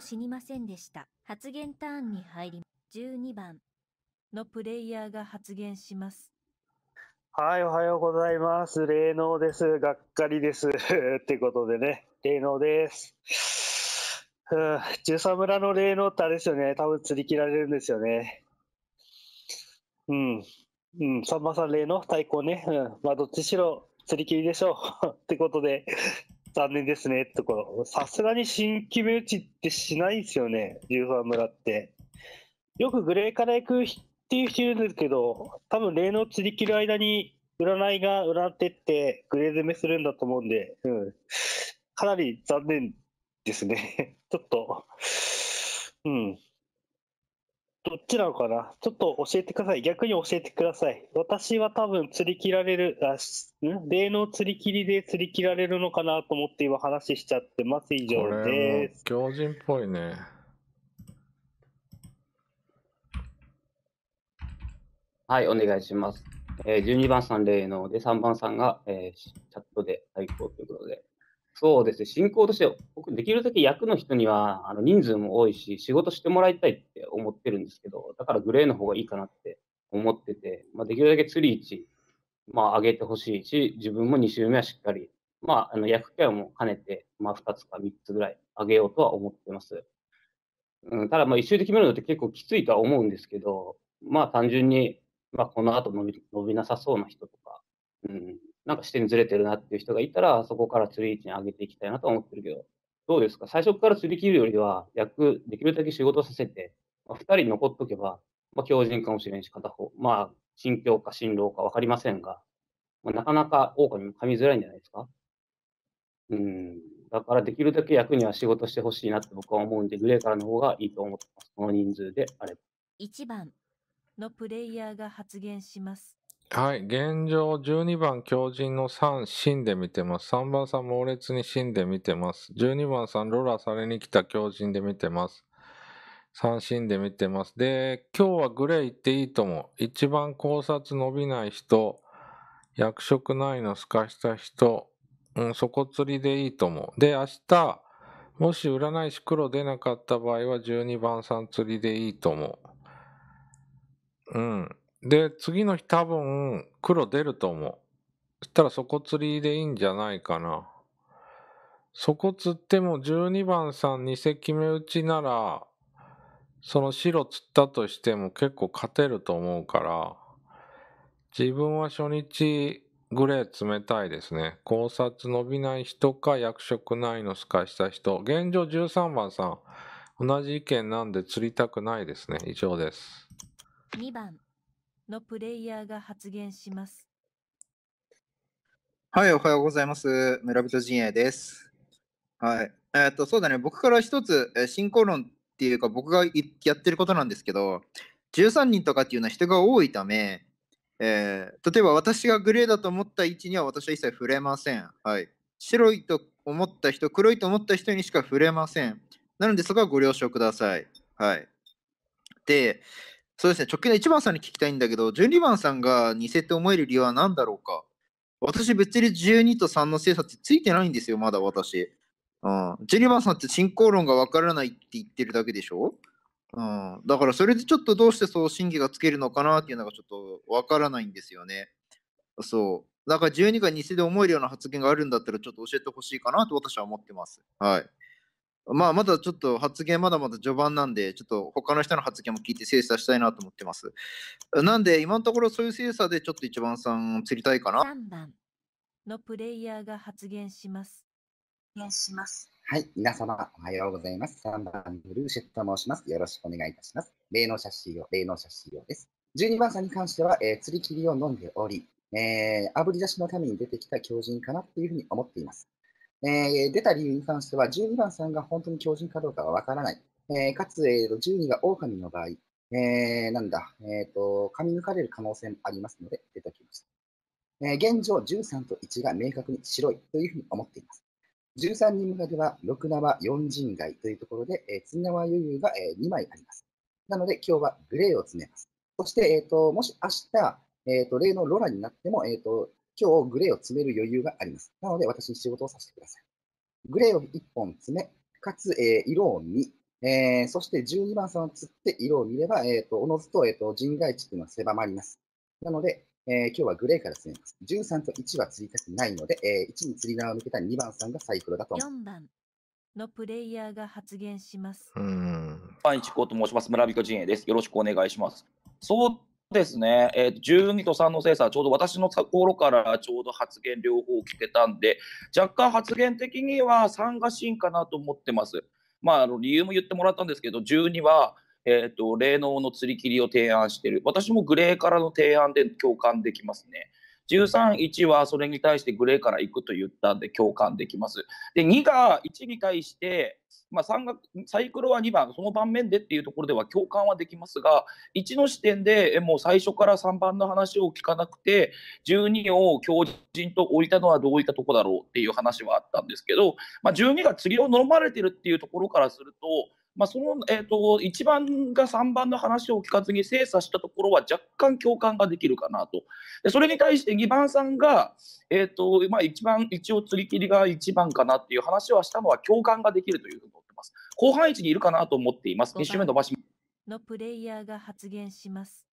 死にませんでした。発言ターンに入り、12番のプレイヤーが発言します。はい、おはようございます。霊能です。がっかりです。ってことでね、霊能です。十三村の霊能ってあれですよね。多分釣り切られるんですよね。うん。うん、さんまさん霊能対抗ね。うん。まあ、どっちしろ釣り切りでしょう。ってことで残念ですねってところ。さすがに新規目打ちってしないんですよね、龍馬村って。よくグレーから行くっていう人いるんですけど、多分例の釣り切る間に占いが占ってってグレー攻めするんだと思うんで、うん、かなり残念ですね。ちょっと、うん、どっちなのかなちょっと教えてください。逆に教えてください。私は多分釣り切られる、あ、ん例の釣り切りで釣り切られるのかなと思って今話しちゃってます。以上です。強人っぽいね。はい、お願いします。えー、12番さん、例ので、3番さんが、えー、チャットで最高ということで。そうですね、進行として、僕、できるだけ役の人にはあの人数も多いし、仕事してもらいたいって思ってるんですけど、だからグレーの方がいいかなって思ってて、まあ、できるだけ釣り位置、まあ、上げてほしいし、自分も2周目はしっかり、まあ、あの役ケアも兼ねて、まあ、2つか3つぐらい上げようとは思ってます。うん、ただ、まあ、周で決めるのって結構きついとは思うんですけど、まあ、単純に、まあ、この後伸び伸びなさそうな人とか、うん、なんか視点ずれてるなっていう人がいたら、そこから釣り位置に上げていきたいなと思ってるけど、どうですか最初から釣り切るよりは、役、できるだけ仕事させて、まあ、2人残っとけば、まあ、強靭かもしれんし、片方、まあ、心境か心労か分かりませんが、まあ、なかなか狼も噛みづらいんじゃないですかうん。だから、できるだけ役には仕事してほしいなって僕は思うんで、グレーからの方がいいと思ってます。この人数であれば。1番のプレイヤーが発言します。はい、現状12番強靭の3、んで見てます。3番さん猛烈に死んで見てます。12番さんロラされに来た強靭で見てます。三んで見てます。で、今日はグレー行っていいと思う。一番考察伸びない人、役職ないの透かした人、うん、底釣りでいいと思う。で、明日、もし占い師黒出なかった場合は12番さん釣りでいいと思う。うん。で、次の日多分黒出ると思う。そしたら底釣りでいいんじゃないかな。底釣っても12番さん2隻目打ちなら、その白釣ったとしても結構勝てると思うから、自分は初日グレー冷たいですね。考察伸びない人か役職ないのすかした人。現状13番さん、同じ意見なんで釣りたくないですね。以上です。2番のプレイヤーが発言します。はい、おはようございます。村人陣営です。はい。えっと、そうだね、僕から一つ、進行論っていうか、僕がやってることなんですけど、13人とかっていうのは人が多いため、えー、例えば私がグレーだと思った位置には私は一切触れません。はい。白いと思った人、黒いと思った人にしか触れません。なのでそこはご了承ください。はい。で、そうですね、直近の1番さんに聞きたいんだけど、12番さんが偽って思える理由は何だろうか私、別に12と3の精査ってついてないんですよ、まだ私。うん、12番さんって進行論がわからないって言ってるだけでしょ、うん、だからそれでちょっとどうしてそう審議がつけるのかなっていうのがちょっとわからないんですよね。そう。だから12が偽で思えるような発言があるんだったらちょっと教えてほしいかなと私は思ってます。はい。まあ、まだちょっと発言まだまだ序盤なんで、ちょっと他の人の発言も聞いて精査したいなと思ってます。なんで、今のところそういう精査でちょっと一番さん釣りたいかな。3番のプレイヤーが発言します。言します。はい、皆様おはようございます。3番ブルーシェットと申します。よろしくお願いいたします。霊能者真用、霊能者真用です。12番さんに関しては、えー、釣り切りを飲んでおり、えー、炙り出しのために出てきた狂人かなっていうふうに思っています。えー、出た理由に関しては、12番さんが本当に強靭かどうかはわからない。えー、かつ、えー、12が狼の場合、えー、なんだ、えー、と、噛み抜かれる可能性もありますので、出てきました。えー、現状、13と1が明確に白いというふうに思っています。13人村では、6縄4人外というところで、えー、津縄余裕が、えー、2枚あります。なので、今日はグレーを詰めます。そして、えー、と、もし明日、えー、と、例のロラになっても、えー、と、今日グレーを詰める余裕があります。なので、私に仕事をさせてください。グレーを1本詰め、かつ、えー、色を見、えー、そして12番さんを釣って色を見れば、えーと、おのずと,、えーと、と人外地ていうのは狭まります。なので、えー、今日はグレーから詰めます。13と1は釣りたくないので、えー、1に釣り縄を抜けた2番さんがサイクルだと思4番のプレイヤーが発言します。うん。パンイチコと申します。村人陣営です。よろしくお願いします。想ですね、えー、12と3の精査、はちょうど私のところからちょうど発言両方聞けたんで、若干発言的には3が真かなと思ってます。まあ、あの理由も言ってもらったんですけど、12は、えーと霊能の釣り切りを提案してる、私もグレーからの提案で共感できますね。131はそれに対してグレーから行くと言ったんで共感できます。で2が1に対して、まあ、3がサイクロは2番その盤面でっていうところでは共感はできますが1の視点でもう最初から3番の話を聞かなくて12を強靭と置いたのはどういったとこだろうっていう話はあったんですけど、まあ、12が釣りを飲まれてるっていうところからするとまあ、その、えーと、1番が3番の話を聞かずに精査したところは若干共感ができるかなと。でそれに対して2番さんが、えーとまあ、一番一応釣り切りが1番かなっていう話はしたのは共感ができるというふうに思ってます。後半位置にいるかなと思っています。2周目伸ばしのプレイヤーが発言します。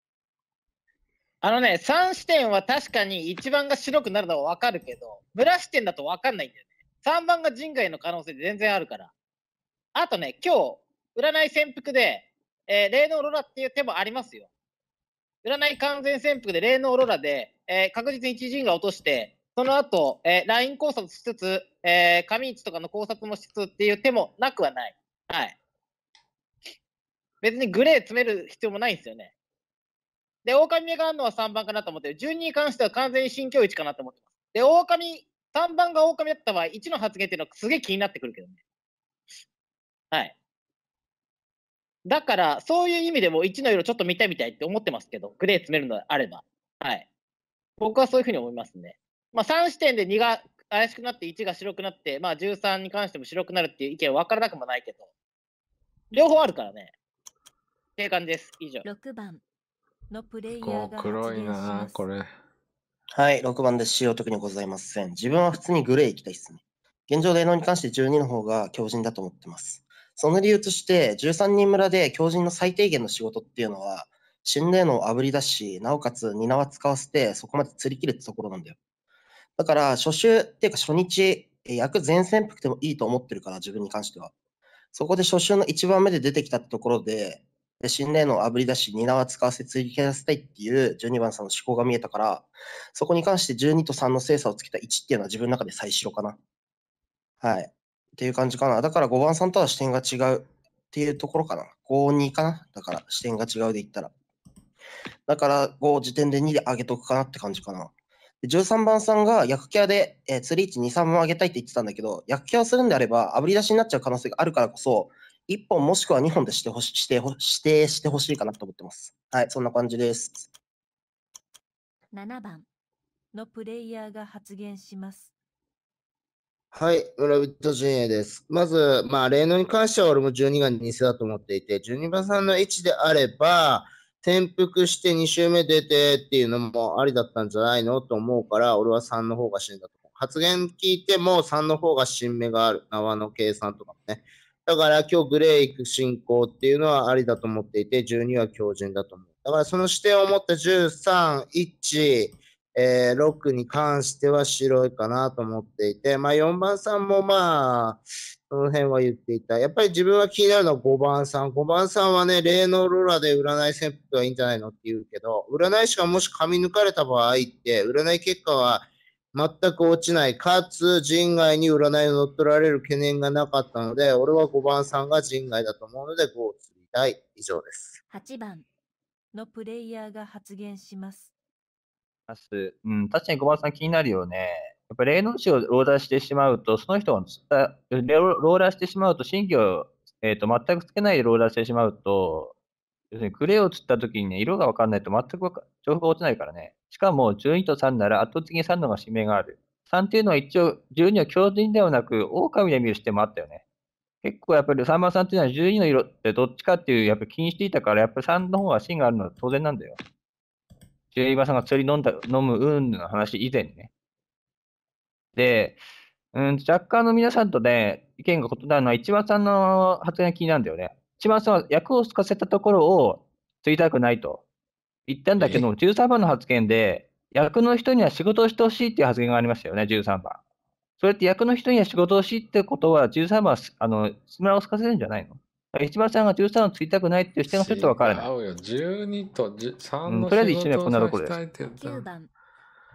あのね、3視点は確かに1番が白くなるのは分かるけど、ブラ視点だと分かんないんだよね。3番が人外の可能性全然あるから。あとね、今日、占い潜伏で、えー、霊能ロラっていう手もありますよ。占い完全潜伏で霊能ロラで、えー、確実に一陣が落として、その後、えー、ライン考察しつつ、えー、上市とかの考察もしつつっていう手もなくはない。はい。別にグレー詰める必要もないんですよね。で、狼目があるのは3番かなと思ってる。12に関しては完全に新境地かなと思ってます。で、狼、3番が狼だった場合、1の発言っていうのはすげえ気になってくるけどね。はい。だから、そういう意味でも1の色ちょっと見たいみたいって思ってますけど、グレー詰めるのであれば。はい。僕はそういうふうに思いますね。まあ、3視点で2が怪しくなって1が白くなって、まあ、13に関しても白くなるっていう意見は分からなくもないけど、両方あるからね。っていう感じです。以上。6番のプレイヤーが黒いなこれ。はい、6番で使用特にございません。自分は普通にグレー行きたいですね。現状で能に関して12の方が強靭だと思ってます。その理由として、13人村で狂人の最低限の仕事っていうのは、死んでのをあぶり出し、なおかつ担わ使わせて、そこまで釣り切るってところなんだよ。だから、初週っていうか初日、役全潜伏でもいいと思ってるから、自分に関しては。そこで初週の1番目で出てきたところで、心霊のあぶり出し、担縄使わせ、追加させたいっていう12番さんの思考が見えたから、そこに関して12と3の精査をつけた1っていうのは自分の中で最初かな。はい。っていう感じかな。だから5番さんとは視点が違うっていうところかな。5、2かな。だから視点が違うで言ったら。だから5時点で2で上げとくかなって感じかな。13番さんが薬キャで、えー、釣り位置2、3も上げたいって言ってたんだけど、薬キャするんであれば、炙り出しになっちゃう可能性があるからこそ、1本もしくは2本でしてほししてほ指定してほしいかなと思ってます。はい、そんな感じです。7番のプレイヤーが発言します。はい、村人陣営です。まず、まあ、例能に関しては俺も12が偽だと思っていて、12番さんの位置であれば、転覆して2周目出てっていうのもありだったんじゃないのと思うから、俺は3の方が死んだと思う。発言聞いても3の方が新芽がある。縄の計算とかもね。だから今日グレー行く進行っていうのはありだと思っていて、12は強靭だと思う。だからその視点を持った13、1、えー、6に関しては白いかなと思っていて、まあ、4番さんもまあ、その辺は言っていた。やっぱり自分は気になるのは5番さん。5番さんはね、霊能ローラで占い潜伏はいいんじゃないのって言うけど、占い師がもし噛み抜かれた場合って、占い結果は全く落ちない。かつ、人外に占いを乗っ取られる懸念がなかったので、俺は5番さんが人外だと思うので、5を釣りたい。以上です。8番のプレイヤーが発言します。ます。うん、確かに小松さん気になるよね。やっぱり霊能師をローラーしてしまうと、その人がローラーしてしまうと、神経を、えーと、全くつけないでローラーしてしまうと、要するにクレーを釣った時にね、色が分かんないと全く情報が落ちないからね。しかも12と3なら圧倒的に3のが指名がある。3っていうのは一応12は強靭ではなく、狼で見る視点もあったよね。結構やっぱり3番さんっていうのは12の色ってどっちかっていう、やっぱり気にしていたから、やっぱり3の方が芯があるのは当然なんだよ。ジェバさんがり飲んだ、飲む、うんの話以前にね。で、うん、若干の皆さんとね、意見が異なるのは、一番さんの発言が気になるんだよね。一番さんは役をつかせたところを釣りたくないと言ったんだけども、13番の発言で、役の人には仕事をしてほしいっていう発言がありましたよね、13番。それって役の人には仕事をしってことは、13番はあの、スをすかせるんじゃないの石番さんが13をついたくないっていう視点がちょっとわからない。違うよ、12と3の、とりあえず一緒にこんなところです。い番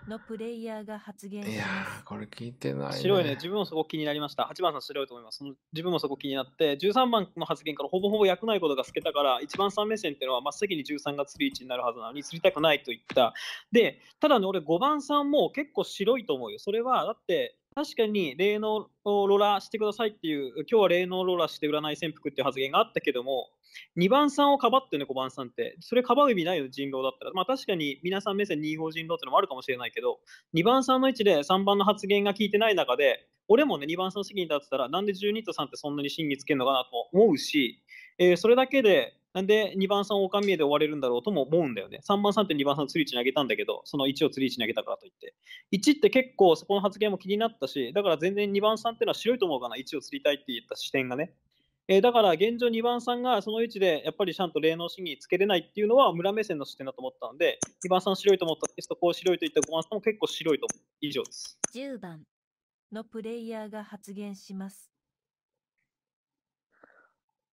のプレイヤーが発言いやこれ聞いてない、ね、白いね、自分もそこ気になりました。8番さん白いと思います。自分もそこ気になって、13番の発言からほぼほぼ役ないことが透けたから、1番3目線っていうのは真っ先に13が釣り位になるはずなのに、釣りたくないと言った。で、ただね、俺5番さんも結構白いと思うよ。それは、だって、確かに霊能ローラーしてくださいっていう、今日は霊能ローラーして占い潜伏っていう発言があったけども、2番さんをかばってね、5番さんって、それかばう意味ないよ、人狼だったら。まあ確かに皆さん目線2法人狼ってのもあるかもしれないけど、2番さんの位置で3番の発言が聞いてない中で、俺もね、2番さんの席に立ってたら、なんで12と3ってそんなに審議つけるのかなと思うし、えー、それだけで、なんで2番さん、おかみで終われるんだろうとも思うんだよね。3番さんって2番さん、釣り位置に上げたんだけど、その1を釣り位置に上げたからといって。1って結構そこの発言も気になったし、だから全然2番さんってのは白いと思うかな、1を釣りたいって言った視点がね。えー、だから現状2番さんがその位置でやっぱりちゃんと霊能主義つけれないっていうのは村目線の視点だと思ったので、2番さん白いと思ったテスト、こう白いといった5番さんも結構白いと思う。以上です。10番のプレイヤーが発言します。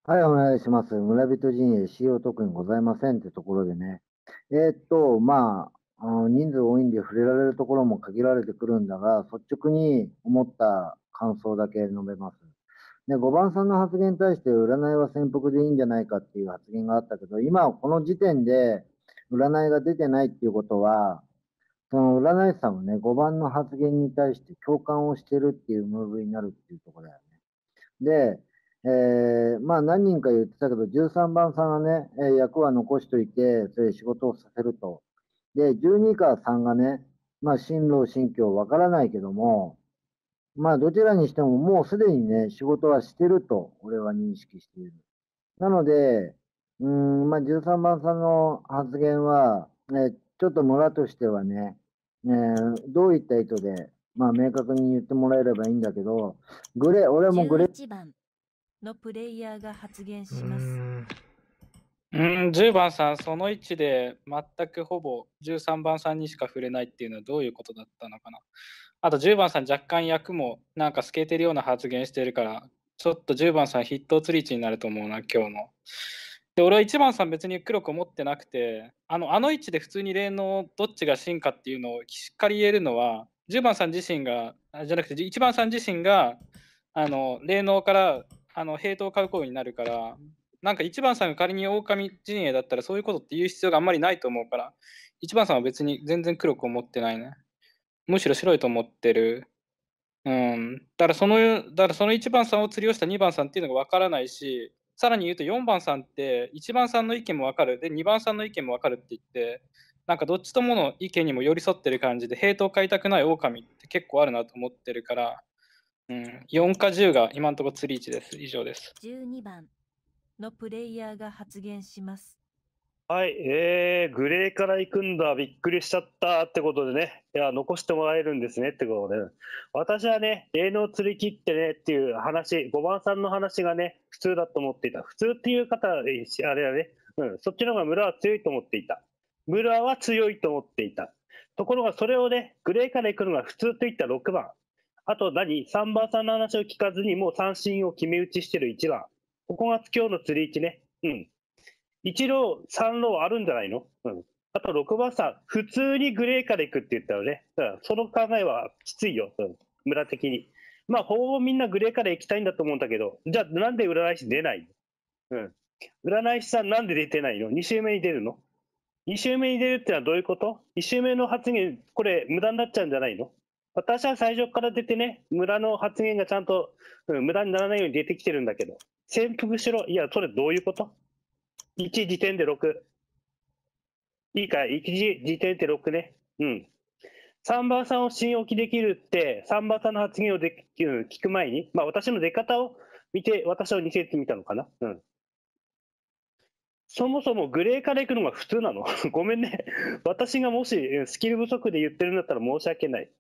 はい、お願いします。村人陣営、使用特にございませんってところでね。えー、っと、まあ、あ人数多いんで触れられるところも限られてくるんだが、率直に思った感想だけ述べます。で、5番さんの発言に対して、占いは潜伏でいいんじゃないかっていう発言があったけど、今この時点で占いが出てないっていうことは、その占い師さんもね、5番の発言に対して共感をしてるっていうムーブになるっていうところだよね。で、えー、まあ何人か言ってたけど、13番さんがね、え役は残しといて、それ仕事をさせると。で、12か3がね、まあ進路、心境わからないけども、まあどちらにしてももうすでにね、仕事はしてると、俺は認識している。なので、うん、まあ13番さんの発言は、ね、ちょっと村としてはね、えどういった意図で、まあ明確に言ってもらえればいいんだけど、グレ俺もグレー。のプレイヤーが発言します。うん、10番さん、その位置で全くほぼ13番さんにしか触れないっていうのはどういうことだったのかな。あと10番さん、若干役もなんか透けてるような発言してるから、ちょっと10番さん筆頭釣り位置になると思うな、今日の。で、俺は1番さん別に黒く思ってなくて、あのあの位置で普通に例のどっちが進化っていうのをしっかり言えるのは、10番さん自身が、じゃなくて1番さん自身が、あの、霊能からあのヘイトを買う行為になるから、なんか一番さんが仮に狼陣営だったらそういうことって言う必要があんまりないと思うから、一番さんは別に全然黒く思ってないね。むしろ白いと思ってる。うん。だからその、だからその1番さんを釣りをした2番さんっていうのがわからないし、さらに言うと4番さんって1番さんの意見もわかる。で、2番さんの意見もわかるって言って、なんかどっちともの意見にも寄り添ってる感じで、ヘイトを買いたくない狼って結構あるなと思ってるから、うん、4か10が今のところ釣り位置です。以上です。12番のプレイヤーが発言します。はい、えー、グレーから行くんだ、びっくりしちゃったってことでね、いや、残してもらえるんですねってことで、私はね、霊能釣り切ってねっていう話、5番さんの話がね、普通だと思っていた。普通っていう方、あれだね、うん、そっちの方が村は強いと思っていた。村は強いと思っていた。ところが、それをね、グレーから行くのが普通といった6番。あと何、3番さんの話を聞かずに、もう三振を決め打ちしてる1番。ここが今日の釣り位置ね。うん。1ロー、3ローあるんじゃないのうん。あと6番さん、普通にグレーから行くって言ったよね。うん、その考えはきついよ、うん、村的に。まあ、ほぼみんなグレーから行きたいんだと思うんだけど、じゃあなんで占い師出ないうん。占い師さんなんで出てないの ?2 周目に出るの ?2 周目に出るってのはどういうこと ?1 周目の発言、これ無駄になっちゃうんじゃないの私は最初から出てね、村の発言がちゃんと、うん、無駄にならないように出てきてるんだけど、潜伏しろ。いや、それどういうこと ?1 時点で6。いいか、1時点で6ね。うん。3番さんを信置きできるって、3番さんの発言をでき、うん、聞く前に、まあ私の出方を見て、私を似せてみたのかな。うん。そもそもグレーから行くのが普通なの。ごめんね。私がもしスキル不足で言ってるんだったら申し訳ない。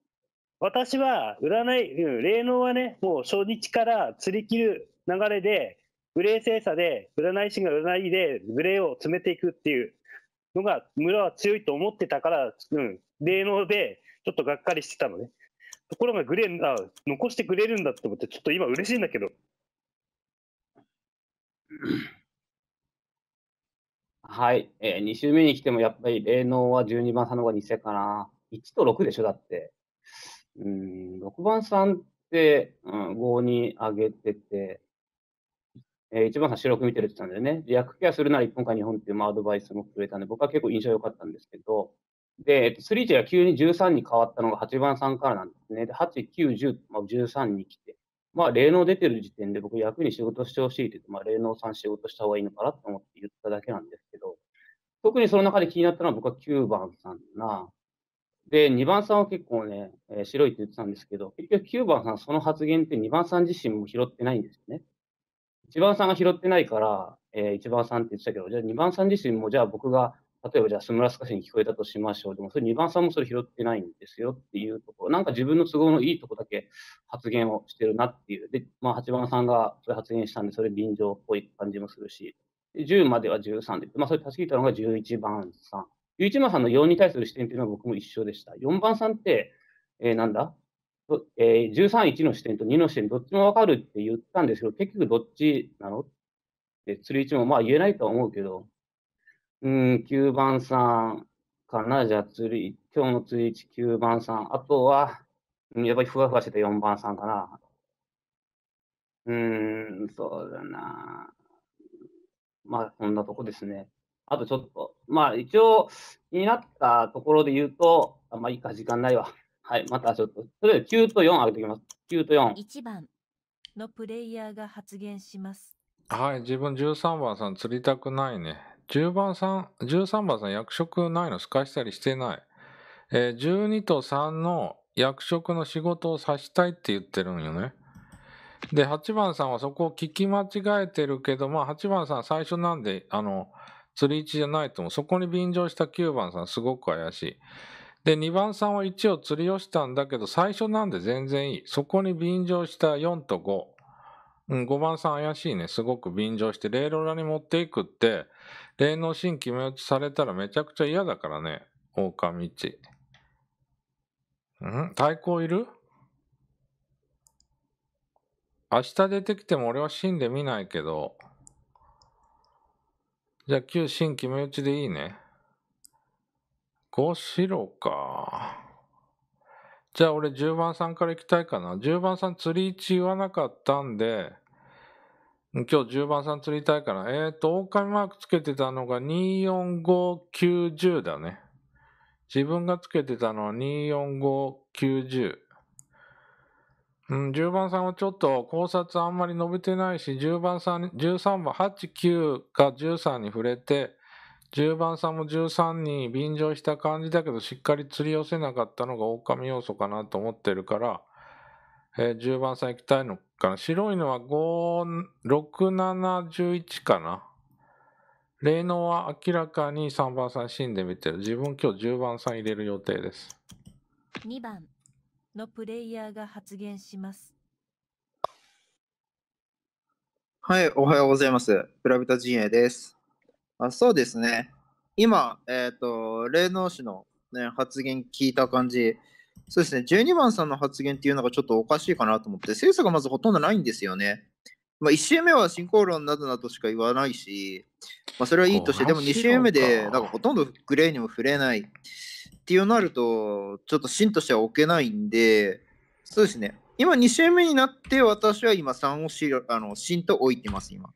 私は占い、うん、霊能はね、もう初日から釣り切る流れで、グレー精査で、占い師が占いで、グレーを詰めていくっていうのが、村は強いと思ってたから、うん、霊能で、ちょっとがっかりしてたのね。ところが、グレー、あ、残してくれるんだって思って、ちょっと今嬉しいんだけど。はい、えー、2周目に来ても、やっぱり霊能は12番さんの方が偽かな。1と6でしょ、だって。うん、6番さんって、うん、5に上げてて、えー、1番さん白く見てるって言ったんだよね。薬ケアするなら1本か2本っていう、アドバイスもくれたんで、僕は結構印象良かったんですけど、で、えっと、3値が急に13に変わったのが8番さんからなんですね。で、8、9、10、まあ、13に来て、まあ、霊能出てる時点で僕、役に仕事してほしいってって、まあ、霊能さん仕事した方がいいのかなと思って言っただけなんですけど、特にその中で気になったのは僕は9番さんな。で、2番さんは結構ね、えー、白いって言ってたんですけど、結局9番さんその発言って2番さん自身も拾ってないんですよね。1番さんが拾ってないから、えー、1番さんって言ってたけど、じゃあ2番さん自身も、じゃあ僕が、例えばじゃあスムラスカシに聞こえたとしましょう。でもそれ2番さんもそれ拾ってないんですよっていうところ、なんか自分の都合のいいとこだけ発言をしてるなっていう。で、まあ8番さんがそれ発言したんで、それ便乗っぽい感じもするし、10までは13で、まあそれ助け切たのが11番さん。11番さんの4に対する視点というのは僕も一緒でした。4番さんって、えー、なんだえー、13、1の視点と2の視点、どっちもわかるって言ったんですけど、結局どっちなので、釣り1もまあ言えないとは思うけど、うん、9番さんかな、じゃあ釣り、今日の釣り1、9番さん。あとは、やっぱりふわふわしてた4番さんかな。うーん、そうだな。まあ、こんなとこですね。あとちょっと、まあ一応、気になったところで言うと、あまあいいか、時間ないわ。はい、またちょっと、それで9と4上げておきます。9と4。1番のプレイヤーが発言します。はい、自分13番さん釣りたくないね。10番さん、13番さん役職ないの、透かしたりしてない。えー、12と3の役職の仕事をさしたいって言ってるんよね。で、8番さんはそこを聞き間違えてるけど、まあ8番さん最初なんで、あの、釣り1じゃないと思う。そこに便乗した9番さんすごく怪しい。で、2番さんは1を釣りをしたんだけど、最初なんで全然いい。そこに便乗した4と5。うん、5番さん怪しいね。すごく便乗して、レーロに持っていくって、霊能神決め打ちされたらめちゃくちゃ嫌だからね。狼一。ん対抗いる明日出てきても俺は死んでみないけど。じゃあ、旧新規目打ちでいいね。5白か。じゃあ、俺10番さんから行きたいかな。10番さん釣り位置言わなかったんで、今日10番さん釣りたいから、えっ、ー、と、狼マークつけてたのが245910だね。自分がつけてたのは245910。うん、10番さんはちょっと考察あんまり述べてないし、10番さん、13番、8、9か13に触れて、10番さんも13に便乗した感じだけど、しっかり釣り寄せなかったのが狼要素かなと思ってるから、えー、10番さん行きたいのかな。白いのは5、6、7、11かな。霊能は明らかに3番さん死んでみてる。自分今日10番さん入れる予定です。2番のプレイヤーが発言します。はい、おはようございます。プラビタ陣営です。あそうですね。今、えっ、ー、と、霊能師の、ね、発言聞いた感じ、そうですね、12番さんの発言っていうのがちょっとおかしいかなと思って、精査がまずほとんどないんですよね。まあ、1周目は進行論などなどしか言わないし、まあ、それはいいとして、でも2周目でなんかほとんどグレーにも触れない。っていうなると、ちょっと芯としては置けないんで、そうですね。今2試合目になって、私は今3をしあの芯と置いてます、今。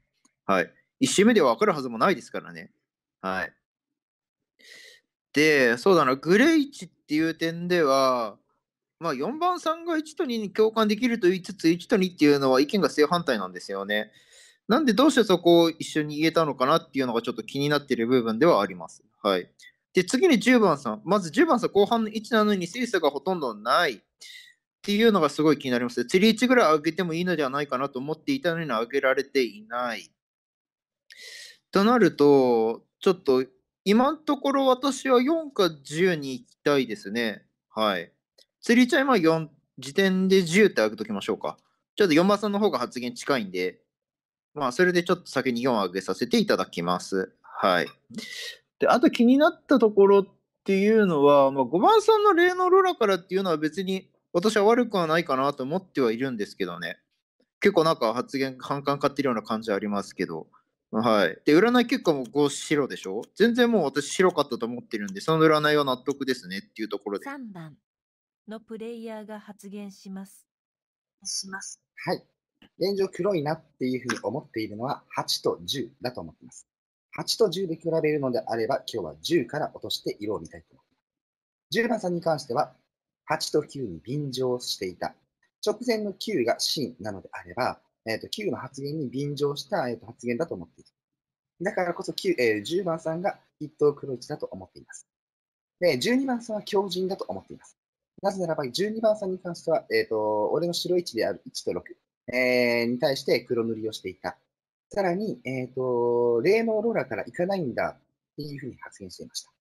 はい。1試合目で分かるはずもないですからね。はい。で、そうだな、グレイチっていう点では、まあ、4番3が1と2に共感できると言いつつ、1と2っていうのは意見が正反対なんですよね。なんでどうしてそこを一緒に言えたのかなっていうのがちょっと気になってる部分ではあります。はい。で、次に10番さん。まず10番さん、後半の1なのに水素がほとんどない。っていうのがすごい気になります。釣り1ぐらい上げてもいいのではないかなと思っていたのに上げられていない。となると、ちょっと今のところ私は4か10に行きたいですね。はい。釣りちゃ今4、時点で10って上げときましょうか。ちょっと4番さんの方が発言近いんで、まあそれでちょっと先に4上げさせていただきます。はい。で、あと気になったところっていうのは、まあ、5番さんの例のロラからっていうのは別に私は悪くはないかなと思ってはいるんですけどね。結構なんか発言、反感買ってるような感じありますけど。はい。で、占い結果も5白でしょ全然もう私白かったと思ってるんで、その占いは納得ですねっていうところで。3番のプレイヤーが発言します。します。はい。現状黒いなっていうふうに思っているのは8と10だと思っています。8と10で比べるのであれば、今日は10から落として色を見たいと思います。10番さんに関しては、8と9に便乗していた。直前の9が真なのであれば、えー、と9の発言に便乗した、えー、と発言だと思っている。だからこそ9、えー、10番さんが一等黒一だと思っています。で、12番さんは強靭だと思っています。なぜならば、12番さんに関しては、えー、と、俺の白1である1と6、えー、に対して黒塗りをしていた。さらに、えっ、ー、と、霊能ローラーから行かないんだっていうふうに発言していました。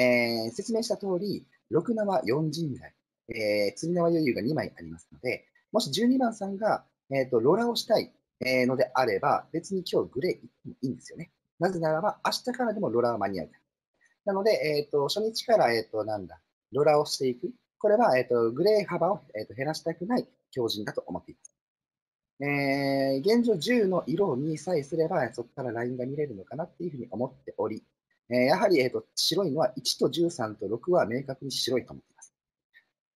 えー、説明した通り、6縄4人台、えー、釣り縄余裕が2枚ありますので、もし12番さんが、えっ、ー、と、ローラーをしたい、のであれば、別に今日グレー行ってもいいんですよね。なぜならば、明日からでもローラーは間に合うたい。なので、えっ、ー、と、初日から、えっ、ー、と、なんだ、ローラーをしていく。これは、えっ、と、グレー幅を、えー、と減らしたくない強靭だと思っています。えー、現状10の色にさえすれば、そこからラインが見れるのかなっていうふうに思っており、えー、やはり、えーと、白いのは1と13と6は明確に白いと思っています。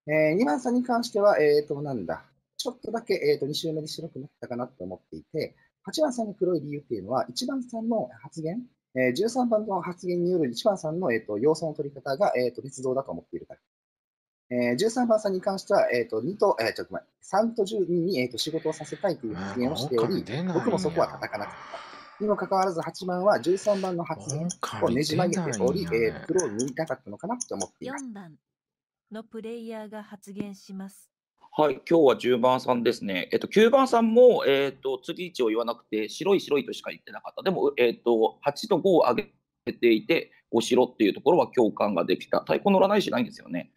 えー、2番さんに関しては、えー、と、なんだ、ちょっとだけ、えーと、2周目で白くなったかなと思っていて、8番さんの黒い理由っていうのは、1番さんの発言、えー、13番の発言による1番さんの、えーと、要素の取り方が、えー、と別動だと思っているから。えー、13番さんに関しては、えっ、ー、と、2と、えー、ちょっと3と12に、えー、と仕事をさせたいという発言をしており、僕もそこは叩かなかった。にもかかわらず、8番は13番の発言をねじ曲げており、えー、袋を抜いたかったのかなと思っています。4番のプレイヤーが発言します。はい、今日は10番さんですね。えっと、9番さんも、えっと、次位置を言わなくて、白い白いとしか言ってなかった。でも、えっと、8と5を上げていて、お白っていうところは共感ができた。太鼓乗らないしないんですよね。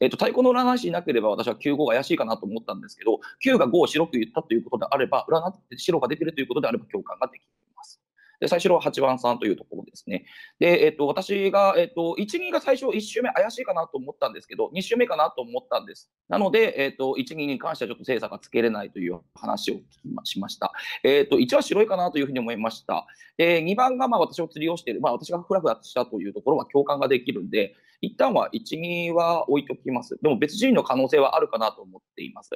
えっ、ー、と、太鼓の占い師いなければ私は9 5が怪しいかなと思ったんですけど、9が5を白く言ったということであれば、占って白が出てるということであれば共感ができます。で、最初は8番さんというところですね。で、えっ、と、私が、えっ、と、1、2が最初1周目怪しいかなと思ったんですけど、2周目かなと思ったんです。なので、えっ、と、1、2に関してはちょっと精査がつけれないという話を聞きましました。えっと、1は白いかなというふうに思いました。で、2番が、まあ、私を釣りをしている、まあ、私がふらふらしたというところは共感ができるんで、一旦は1、2は置いときます。でも別人の可能性はあるかなと思っています。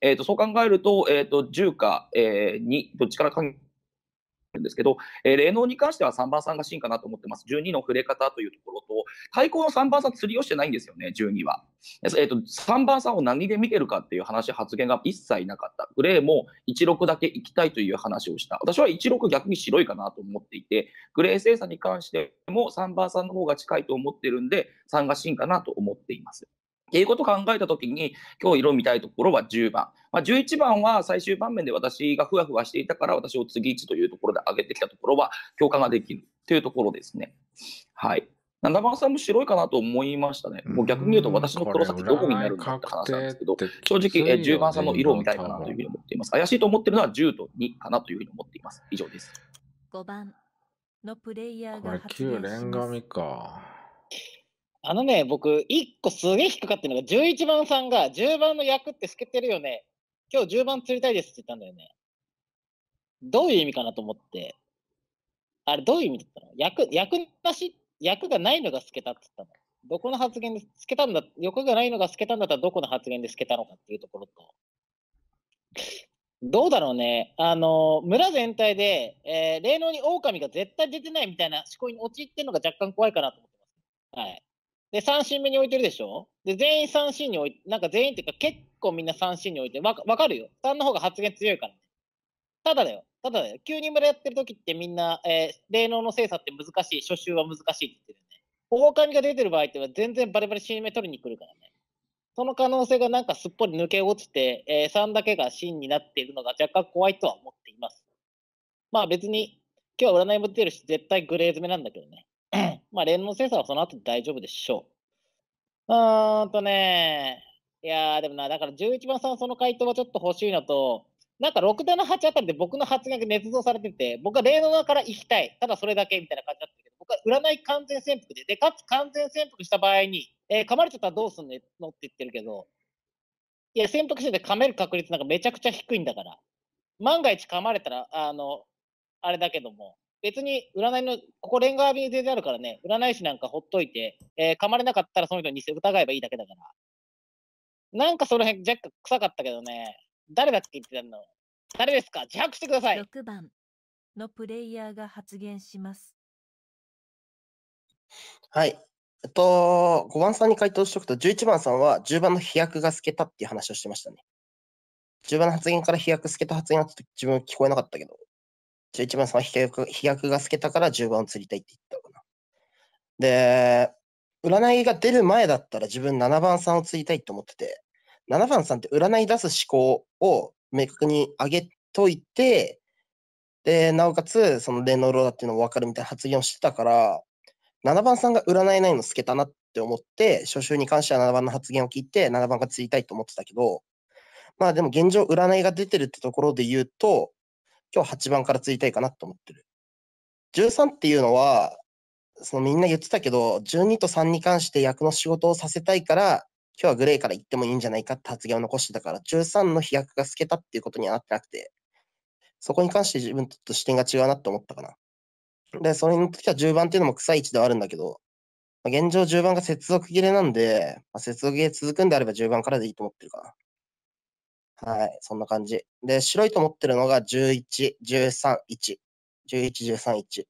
えーと、そう考えると、えーと、と10か、えー、2、どっちから考るんですけど、えー、霊能に関しては3番さんが真かなと思ってます。12の触れ方というところと、対抗の3番さん釣りをしてないんですよね、12は。えーと、3番さんを何で見てるかっていう話、発言が一切なかった。グレーも16だけ行きたいという話をした。私は16逆に白いかなと思っていて、グレー精査に関しても3番さんの方が近いと思ってるんで、3が真かなと思っています。っていうことを考えたときに、今日色見たいところは10番。まあ、11番は最終盤面で私がふわふわしていたから、私を次1というところで上げてきたところは共感ができるというところですね。はい。7番さんも白いかなと思いましたね。もう逆に言うと私の黒さてどこになるかって話なんですけど、正直、え10番さんの色を見たいかなというふうに思っています。怪しいと思ってるのは10と2かなというふうに思っています。以上です。5番のプレイヤーがこれ9連紙か。あのね、僕、一個すげえ引っかかってるのが、11番さんが、10番の役って透けてるよね。今日10番釣りたいですって言ったんだよね。どういう意味かなと思って。あれ、どういう意味だったの役、役なし、役がないのが透けたって言ったの。どこの発言で透けたんだ、欲がないのが透けたんだったらどこの発言で透けたのかっていうところと。どうだろうね。あの、村全体で、えー、霊能に狼が絶対出てないみたいな思考に陥ってるのが若干怖いかなと思ってます。はい。で、三振目に置いてるでしょで、全員三振に置いて、なんか全員っていうか結構みんな三振に置いて、わかるよ。3の方が発言強いからね。ただだよ。ただだよ。9人村やってる時ってみんな、えー、霊能の精査って難しい、初週は難しいって言ってるよね。管理が出てる場合っては全然バリバリ新目取りに来るからね。その可能性がなんかすっぽり抜け落ちて、えー、3だけが芯になっているのが若干怖いとは思っています。まあ別に、今日は占いも出てるし、絶対グレー詰めなんだけどね。まあ、連ンサーはその後大丈夫でしょう。うーんとね、いやー、でもな、だから11番さん、その回答はちょっと欲しいのと、なんか6、7、8あたりで僕の発言が捏造されてて、僕は霊の側から行きたい、ただそれだけみたいな感じだったけど、僕は占い完全潜伏で、で、かつ完全潜伏した場合に、えー、噛まれちゃったらどうすんのって言ってるけど、いや、潜伏してて噛める確率なんかめちゃくちゃ低いんだから、万が一噛まれたら、あの、あれだけども、別に占いの、ここレンガ便全然あるからね、占い師なんかほっといて、えー、噛まれなかったらその人に疑えばいいだけだから。なんかその辺、若干臭かったけどね、誰だっけ言ってたの誰ですか自白してください !6 番のプレイヤーが発言します。はい。えっと、5番さんに回答しておくと、11番さんは10番の飛躍が透けたっていう話をしてましたね。10番の発言から飛躍透けた発言はちょっと自分聞こえなかったけど、11番さんは飛躍飛躍が透けたから10番を釣りたいって言ったかな。で、占いが出る前だったら自分7番さんを釣りたいと思ってて、7番さんって占い出す思考を明確に上げといて、で、なおかつ、その電脳ローだっていうのも分かるみたいな発言をしてたから、7番さんが占えないの透けたなって思って、初週に関しては7番の発言を聞いて、7番が釣りたいと思ってたけど、まあでも現状占いが出てるってところで言うと、今日8番から釣りたいかなと思ってる。13っていうのは、そのみんな言ってたけど、12と3に関して役の仕事をさせたいから、今日はグレーから行ってもいいんじゃないかって発言を残してたから、13の飛躍が透けたっていうことにはなってなくて、そこに関して自分と視点が違うなって思ったかな。で、それの時は10番っていうのも臭い位置ではあるんだけど、ま現状10番が接続切れなんで、まあ、接続切れ続くんであれば10番からでいいと思ってるかな。はい、そんな感じ。で、白いと思ってるのが11、13、1。11、13、1。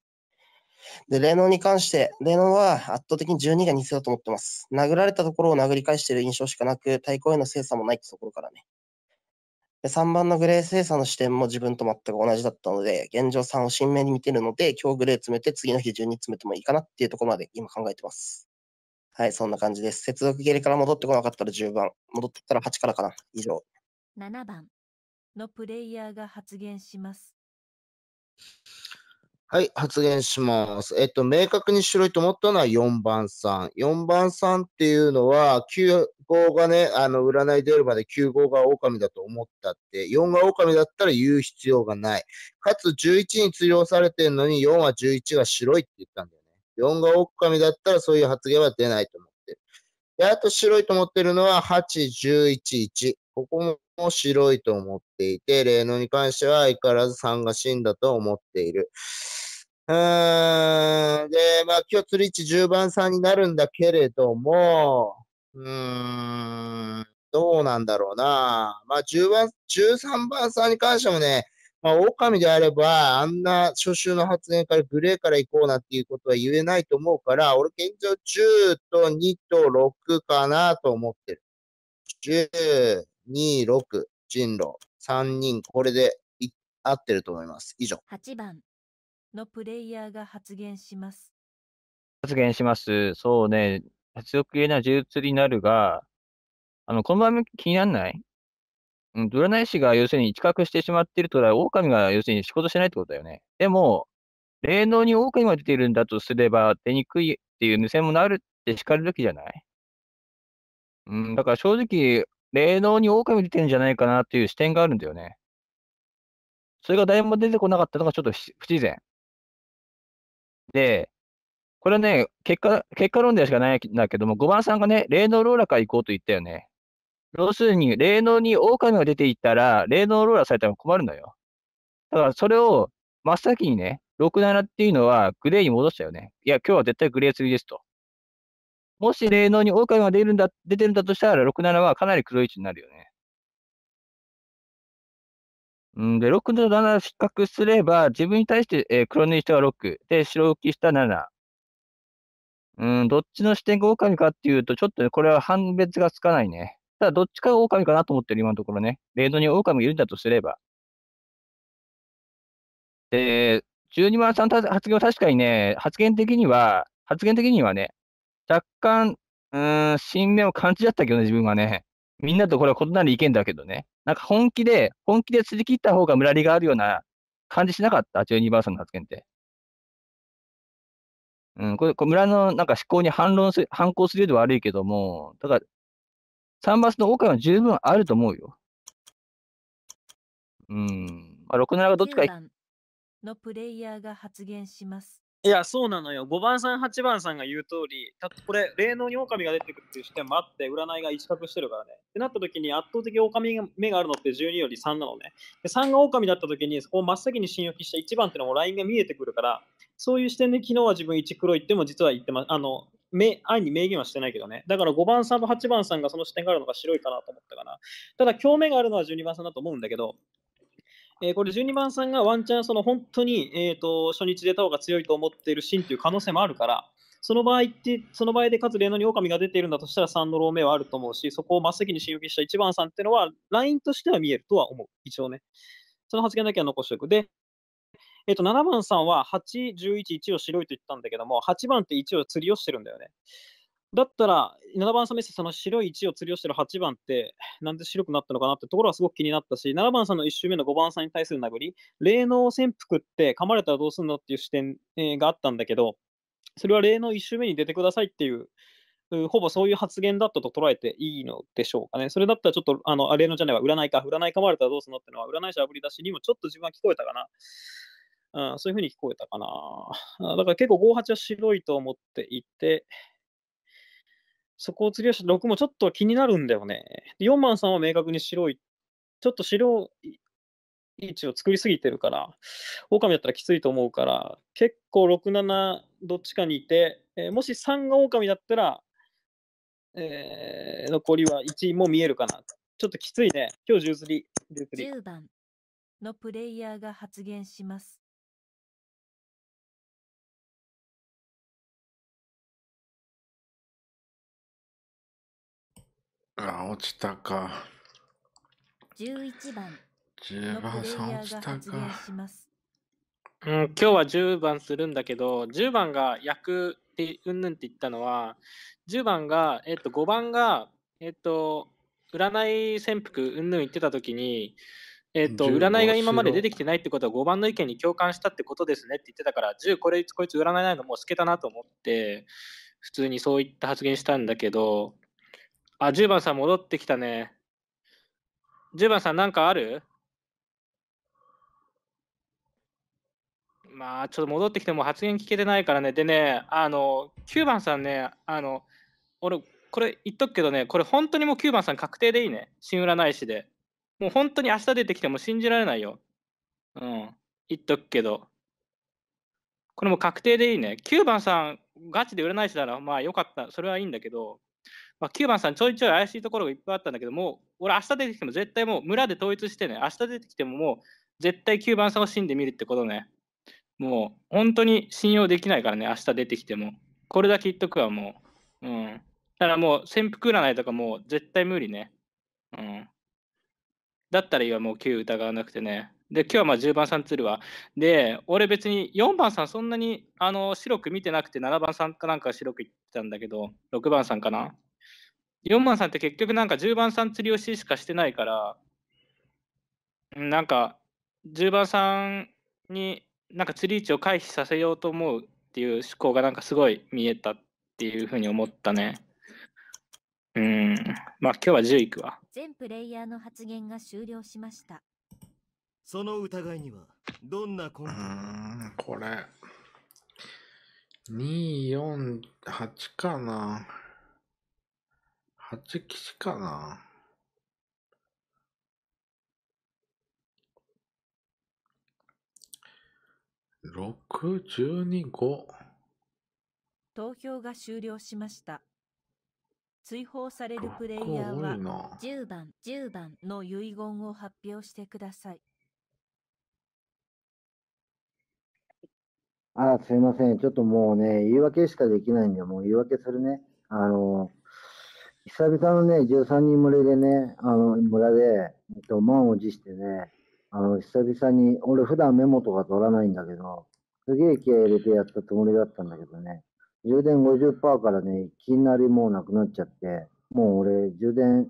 で、レノに関して、レノは圧倒的に12が偽だと思ってます。殴られたところを殴り返している印象しかなく、対抗への精査もないってところからね。で、3番のグレー精査の視点も自分と全く同じだったので、現状3を新名に見てるので、今日グレー詰めて、次の日順に詰めてもいいかなっていうところまで今考えてます。はい、そんな感じです。接続蹴りから戻ってこなかったら10番、戻ってったら8からかな、以上。7番のプレイヤーが発言します。はい、発言します。えっと、明確に白いと思ったのは4番さん。4番さんっていうのは、9号がね、あの、占い出るまで9号が狼だと思ったって、4が狼だったら言う必要がない。かつ11に通用されてるのに、4は11が白いって言ったんだよね。4が狼だったらそういう発言は出ないと思ってる。で、あと白いと思ってるのは8、11、1。ここも面白いと思っていて、霊能に関しては相変わらず3が死んだと思っている。うーん。で、まあ、今日釣り置10番さんになるんだけれども、うーん、どうなんだろうな。まあ、10番、13番さんに関してもね、まあ、狼であれば、あんな初週の発言からグレーから行こうなっていうことは言えないと思うから、俺現状10と2と6かなと思ってる。10、2、6、人狼、3人、これで合ってると思います。以上。八番のプレイヤーが発言します。発言します。そうね、八億円な呪術になるが、あの、この場面気にならないうん、占い師が要するに近くしてしまっているとは、狼が要するに仕事してないってことだよね。でも、霊能に狼が出ているんだとすれば、出にくいっていう無線もなるって叱るべきじゃないうん、だから正直、霊能に狼出てるんじゃないかなっていう視点があるんだよね。それが誰も出てこなかったのがちょっと不自然。で、これね、結果、結果論でしかないんだけども、5番さんがね、霊能ローラーから行こうと言ったよね。要するに、霊能に狼が出ていったら、霊能ローラーされたら困るのよ。だからそれを真っ先にね、67っていうのはグレーに戻したよね。いや、今日は絶対グレー釣りですと。もし霊能に狼が出るんだ、出てるんだとしたら、67はかなり黒い位置になるよね。うんで、6と7比較すれば、自分に対して、えー、黒抜き下が6、で、白浮きした7。うん、どっちの視点が狼かっていうと、ちょっと、ね、これは判別がつかないね。ただ、どっちかが狼かなと思ってる、今のところね。霊能に狼がいるんだとすれば。で、12番さん発言は確かにね、発言的には、発言的にはね、若干、うーん、新面を感じちゃったけどね、自分はね。みんなとこれは異なる意見だけどね。なんか本気で、本気で釣り切った方がムラリがあるような感じしなかった、ジョニー・バーソの発言って。うん、これ、これ村のなんか思考に反論する、反抗するようで悪いけども、だから、3バスのくは十分あると思うよ。うん、まあ、6、7がどっちか。のプレイヤーが発言します。いや、そうなのよ。5番さん、8番さんが言う通り、たこれ、霊能に狼が出てくるっていう視点もあって、占いが一角してるからね。ってなった時に、圧倒的狼が目があるのって12より3なのね。で3が狼だった時に、そこを真っ先に信用した1番っていうのもラインが見えてくるから、そういう視点で昨日は自分1黒いっても、実は言ってま、あの、愛に明言はしてないけどね。だから5番さんと8番さんがその視点があるのが白いかなと思ったかな。ただ、共鳴があるのは12番さんだと思うんだけど、えー、これ12番さんがワンチャンその本当に、えーと、初日出た方が強いと思っているシーンという可能性もあるからその場合ってその場合でかつ例のに狼が出ているんだとしたら3のロー目はあると思うしそこを真っ先に進撃した1番さんっていうのはラインとしては見えるとは思う一応ねその発言だけは残しておくでえっ、ー、と、7番さんは8、11、1を白いと言ったんだけども、8番って1を釣りをしてるんだよね。だったら、7番さん目セその白い1を釣りをしてる8番って、なんで白くなったのかなってところはすごく気になったし、7番さんの1周目の5番さんに対する殴り、霊能潜伏って噛まれたらどうするんっていう視点があったんだけど、それは霊能1周目に出てくださいっていう、ほぼそういう発言だったと捉えていいのでしょうかね。それだったらちょっと、あの、霊能じゃないわ、占いか、占い噛まれたらどうするのってのは、占い師あぶり出しにもちょっと自分は聞こえたかな。うん、そういうふうに聞こえたかな。だから結構58は白いと思っていて、そこを釣り足6もちょっと気になるんだよね。4番さんは明確に白い、ちょっと白い位置を作りすぎてるから、狼だったらきついと思うから、結構6、7どっちかにいて、えー、もし3が狼だったら、えー、残りは1も見えるかな。ちょっときついね。今日十釣り。10, 釣り10番のプレイヤーが発言します。あ、落ちたか。11番。10番さん落ちたか。うん、今日は10番するんだけど、10番が役ってうんぬんって言ったのは、10番が、えっと、5番が、えっと、占い潜伏うんぬん言ってた時に、えっと、占いが今まで出てきてないってことは5番の意見に共感したってことですねって言ってたから、10これこいつ占いないのもう透けたなと思って、普通にそういった発言したんだけど、あ、10番さん戻ってきたね。10番さん、なんかあるまあ、ちょっと戻ってきても発言聞けてないからね。でね、あの、9番さんね、あの、俺、これ言っとくけどね、これ本当にもう9番さん確定でいいね。新占い師で。もう本当に明日出てきても信じられないよ。うん。言っとくけど。これも確定でいいね。9番さん、ガチで占い師なら、まあよかった。それはいいんだけど、まあ、9番さん、ちょいちょい怪しいところがいっぱいあったんだけども、俺、明日出てきても絶対もう村で統一してね、明日出てきてももう絶対9番さんを死んでみるってことね。もう本当に信用できないからね、明日出てきても。これだけ言っとくわ、もう。うん。だからもう潜伏占いとかもう絶対無理ね。うん。だったらいいわ、もう9疑わなくてね。で、今日はまあ10番さん釣るわ。で、俺別に4番さんそんなにあの白く見てなくて7番さんかなんか白く言ってたんだけど、6番さんかな。4万さんって結局なんか10番さん釣りをししかしてないから、なんか10番さんになんか釣り位置を回避させようと思うっていう思考がなんかすごい見えたっていうふうに思ったね。うん。まあ今日は10いくわ。全プレイヤーの発言が終了しました。その疑いにはどんな根拠がこれ。248かな。八騎かな。六十二五。投票が終了しました。追放されるプレイヤーは10番10番の遺言を発表してください。あら、すいません。ちょっともうね、言い訳しかできないんで、もう言い訳するね。あの久々のね、13人群れでね、あの、村で、えっと、満を持してね、あの、久々に、俺普段メモとか取らないんだけど、すげえ気合入れてやったつもりだったんだけどね、充電50%からね、いきなりもうなくなっちゃって、もう俺、充電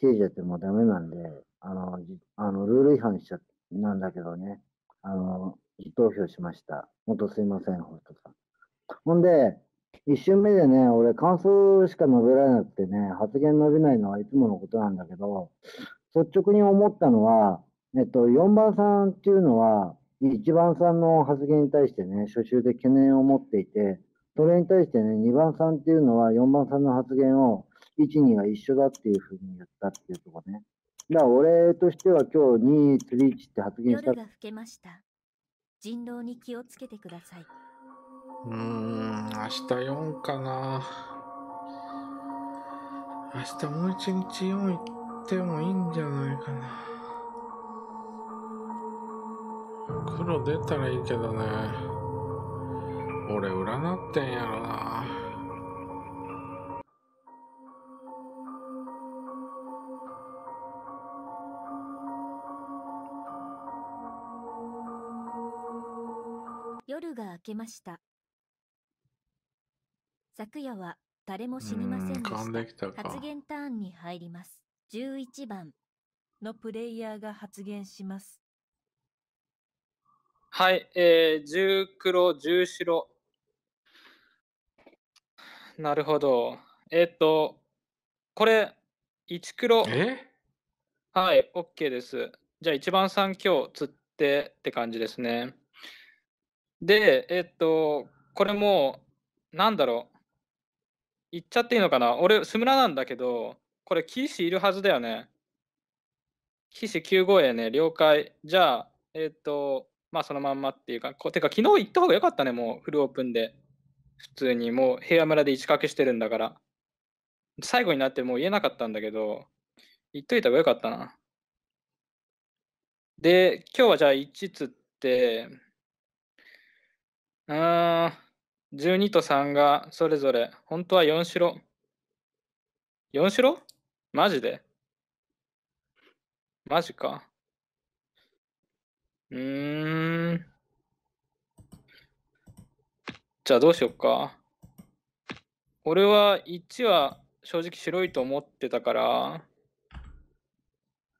切れちゃってもうダメなんで、あの、あのルール違反しちゃっなんだけどね、あの、自投票しました。本当すいません、ホストさん。ほんで、一瞬目でね、俺、感想しか述べられなくてね、発言述べないのはいつものことなんだけど、率直に思ったのは、えっと、4番さんっていうのは、1番さんの発言に対してね、初週で懸念を持っていて、それに対してね、2番さんっていうのは、4番さんの発言を、1、2が一緒だっていうふうに言ったっていうとこね。だから、俺としては今日、2、3、1って発言した。夜が更けました。人狼に気をつけてください。うん、明日4かな。明日もう一日4行ってもいいんじゃないかな。黒出たらいいけどね。俺占ってんやろな。夜が明けました。昨夜は誰も死にませんでした発言ターンに入ります11番のプレイヤーが発言しますはい、えー、10黒10白なるほどえっ、とこれ1黒はい OK ですじゃあ1番さ強今釣ってって感じですねでえっ、とこれもなんだろう言っちゃっていいのかな俺、スムラなんだけど、これ、騎士いるはずだよね。騎士9号へね、了解。じゃあ、えっ、ー、と、まあそのまんまっていうか、こてか昨日行った方が良かったね、もうフルオープンで。普通にもう平野村で一掛してるんだから。最後になってもう言えなかったんだけど、言っといた方が良かったな。で、今日はじゃあ1つって、うーん、12と3がそれぞれ、本当は4白。4白マジでマジか。うーん。じゃあどうしよっか。俺は1は正直白いと思ってたから、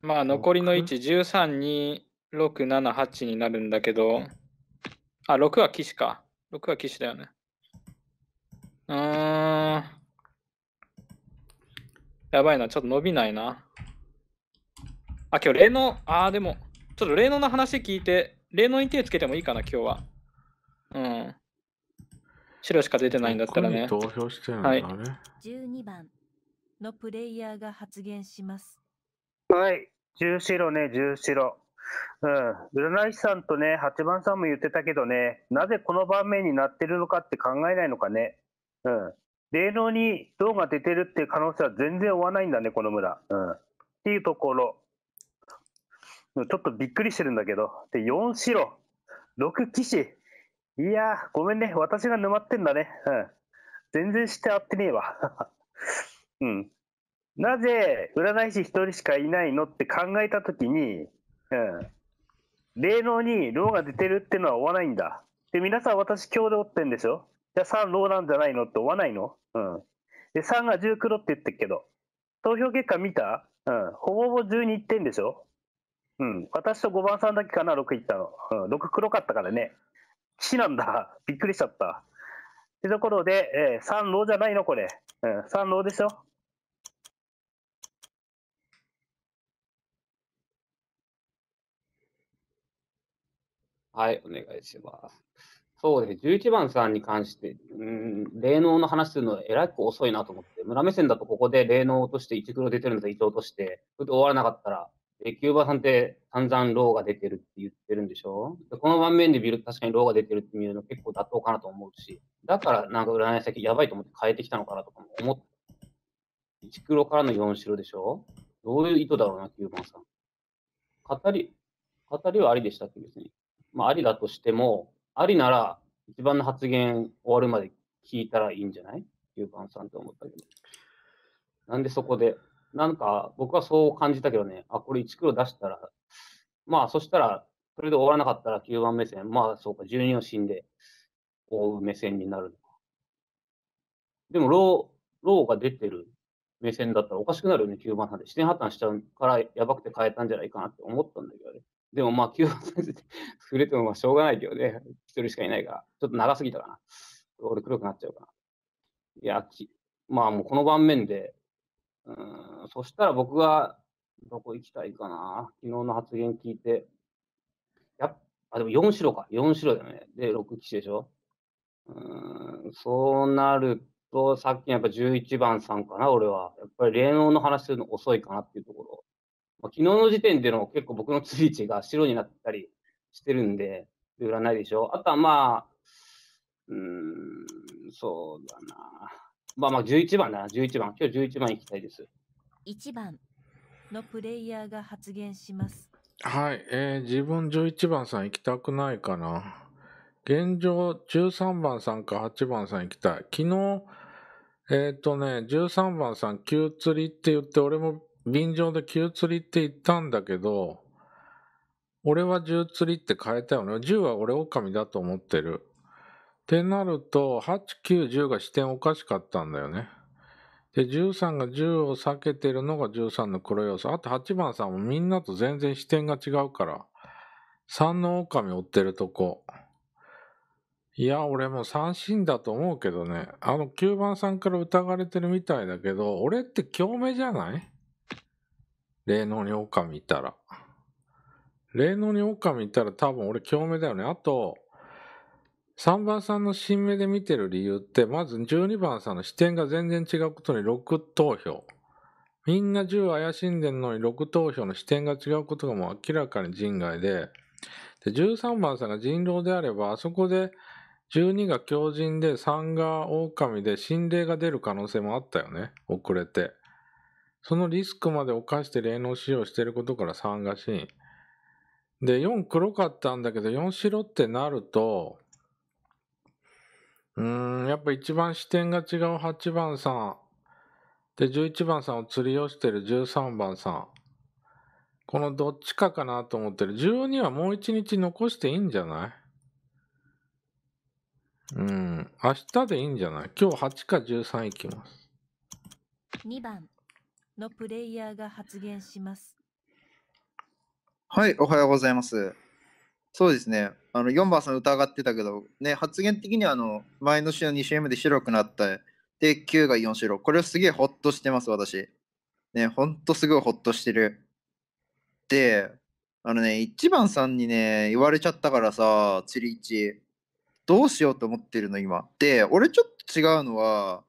まあ残りの1、13に6、7、8になるんだけど、あ、6は騎士か。6は騎士だよね。うーん。やばいな、ちょっと伸びないな。あ、今日例の、ああ、でも、ちょっと例のの話聞いて、例のに手つけてもいいかな、今日は。うん。白しか出てないんだったらね。投票してるんだね。はい、12番のプレイヤーが発言します。はい、十白ね、十白。うん、占い師さんとね、八番さんも言ってたけどね、なぜこの場面になってるのかって考えないのかね。うん。霊能に銅が出てるっていう可能性は全然負わないんだね、この村。うん。っていうところ。ちょっとびっくりしてるんだけど。で、4白、6騎士。いやー、ごめんね。私が沼ってんだね。うん。全然して合ってねえわ。うん。なぜ占い師1人しかいないのって考えた時に、うん。霊能に銅が出てるってのは追わないんだ。で、皆さん私今日で追ってんでしょじゃあ3ローなんじゃないのって思わないのうん。で、3が10黒って言ってるけど、投票結果見たうん。ほぼほぼ12いってんでしょうん。私と5番さんだけかな、6いったの。うん。6黒かったからね。騎なんだ。びっくりしちゃった。ってところで、えー、3ローじゃないのこれ。うん。3ローでしょはい、お願いします。そうですね、11番さんに関して、うん、霊能の話するのはえらく遅いなと思って、村目線だとここで霊能落として、1。黒出てるのとを落として、それで終わらなかったら、え、9番さんって散々ローが出てるって言ってるんでしょこの盤面で見ると確かにローが出てるって見るの結構妥当かなと思うし、だからなんか占い先やばいと思って変えてきたのかなとかも思って、一黒からの4白でしょどういう意図だろうな、9番さん。語り、語りはありでしたっけ、別に。まあ、ありだとしても、ありなら、一番の発言終わるまで聞いたらいいんじゃない9番さんって思ったけど。なんでそこで、なんか僕はそう感じたけどね、あ、これ1黒出したら、まあそしたら、それで終わらなかったら9番目線、まあそうか、12を死んで追う目線になるのか。でも、ロー、ローが出てる目線だったらおかしくなるよね、9番さんで。視点破綻しちゃうからやばくて変えたんじゃないかなって思ったんだけどね。でもまあ、休校先生触れてもまあしょうがないけどね、一人しかいないから、ちょっと長すぎたかな。俺黒くなっちゃうかな。いや、きまあもうこの盤面で、うん、そしたら僕がどこ行きたいかな。昨日の発言聞いて。やっあ、でも4白か。4白だよね。で、6騎士でしょ。うん、そうなると、さっきのやっぱ11番さんかな、俺は。やっぱり霊能の話するの遅いかなっていうところ。まあ、昨日の時点での結構僕の釣り値が白になったりしてるんで、売らないでしょ。あとはまあ、うん、そうだな。まあまあ11番だな、11番。今日11番いきたいです。1番のプレイヤーが発言します。はい、えー、自分11番さん行きたくないかな。現状13番さんか8番さん行きたい。昨日、えっ、ー、とね、13番さん、急釣りって言って、俺も便乗で急釣りって言ったんだけど、俺は十釣りって変えたよね。十は俺狼だと思ってる。ってなると、8、9、10が視点おかしかったんだよね。で、13が10を避けてるのが13の黒要素。あと8番さんもみんなと全然視点が違うから。3の狼追ってるとこ。いや、俺も三振だと思うけどね。あの9番さんから疑われてるみたいだけど、俺って共鳴じゃない霊能に狼いたら。霊能に狼いたら多分俺強めだよね。あと、3番さんの新芽で見てる理由って、まず12番さんの視点が全然違うことに6投票。みんな10怪しんでんのに6投票の視点が違うことがもう明らかに人外で、で13番さんが人狼であれば、あそこで12が狂人で3が狼で心霊が出る可能性もあったよね。遅れて。そのリスクまで犯して霊能使用してることから3がし。で、4黒かったんだけど、4白ってなると、うん、やっぱ一番視点が違う8番さん。で、11番さんを釣り寄してる13番さん。このどっちかかなと思ってる。12はもう一日残していいんじゃないうん。明日でいいんじゃない今日8か13いきます。2番。のプレイヤーが発言します。はい、おはようございます。そうですね、あの4番さん疑ってたけど、ね、発言的にはあの前の週の2週目で白くなった、で、9が4白。これすげえほっとしてます、私。ね、ほんとすごいほっとしてる。で、あのね、1番さんにね、言われちゃったからさ、釣り一どうしようと思ってるの、今。で、俺ちょっと違うのは、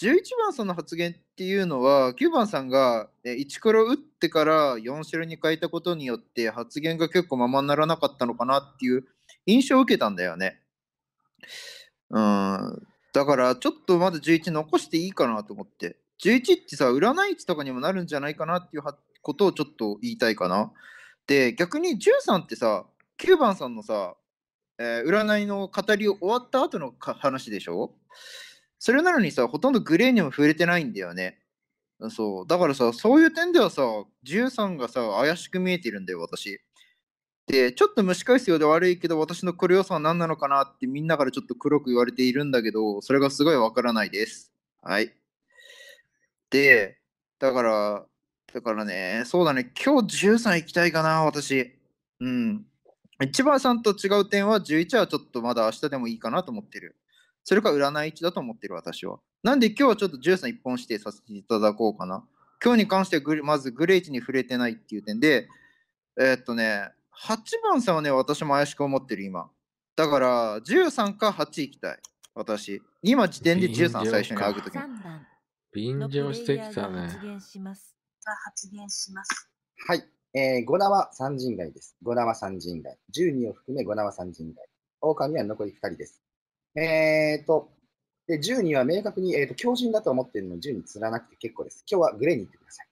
11番さんの発言っていうのは、9番さんが1黒打ってから4白に変えたことによって発言が結構ままにならなかったのかなっていう印象を受けたんだよね。うん。だからちょっとまだ11残していいかなと思って。11ってさ、占い値とかにもなるんじゃないかなっていうことをちょっと言いたいかな。で、逆に13ってさ、9番さんのさ、えー、占いの語りを終わった後の話でしょそれなのにさ、ほとんどグレーにも触れてないんだよね。そう。だからさ、そういう点ではさ、13がさ、怪しく見えてるんだよ、私。で、ちょっと蒸し返すようで悪いけど、私のこれ良さは何なのかなってみんなからちょっと黒く言われているんだけど、それがすごいわからないです。はい。で、だから、だからね、そうだね、今日13行きたいかな、私。うん。1番さんと違う点は、11はちょっとまだ明日でもいいかなと思ってる。それか占い機だと思ってる私は。なんで今日はちょっとジュースの一本指定させていただこうかな。今日に関してはまずグレーチに触れてないっていう点で、えー、っとね、8番さんはね、私も怪しく思ってる今。だから13か8行きたい。私。今時点で13最初に上げとき便乗してきたね。発言します。はい。えー、5縄三人街です。5縄三人街。12を含め5縄三人街。狼は残り2人です。えっ、と、10には明確に、えっ、と、強靭だと思っているので10に釣らなくて結構です。今日はグレーに行ってください。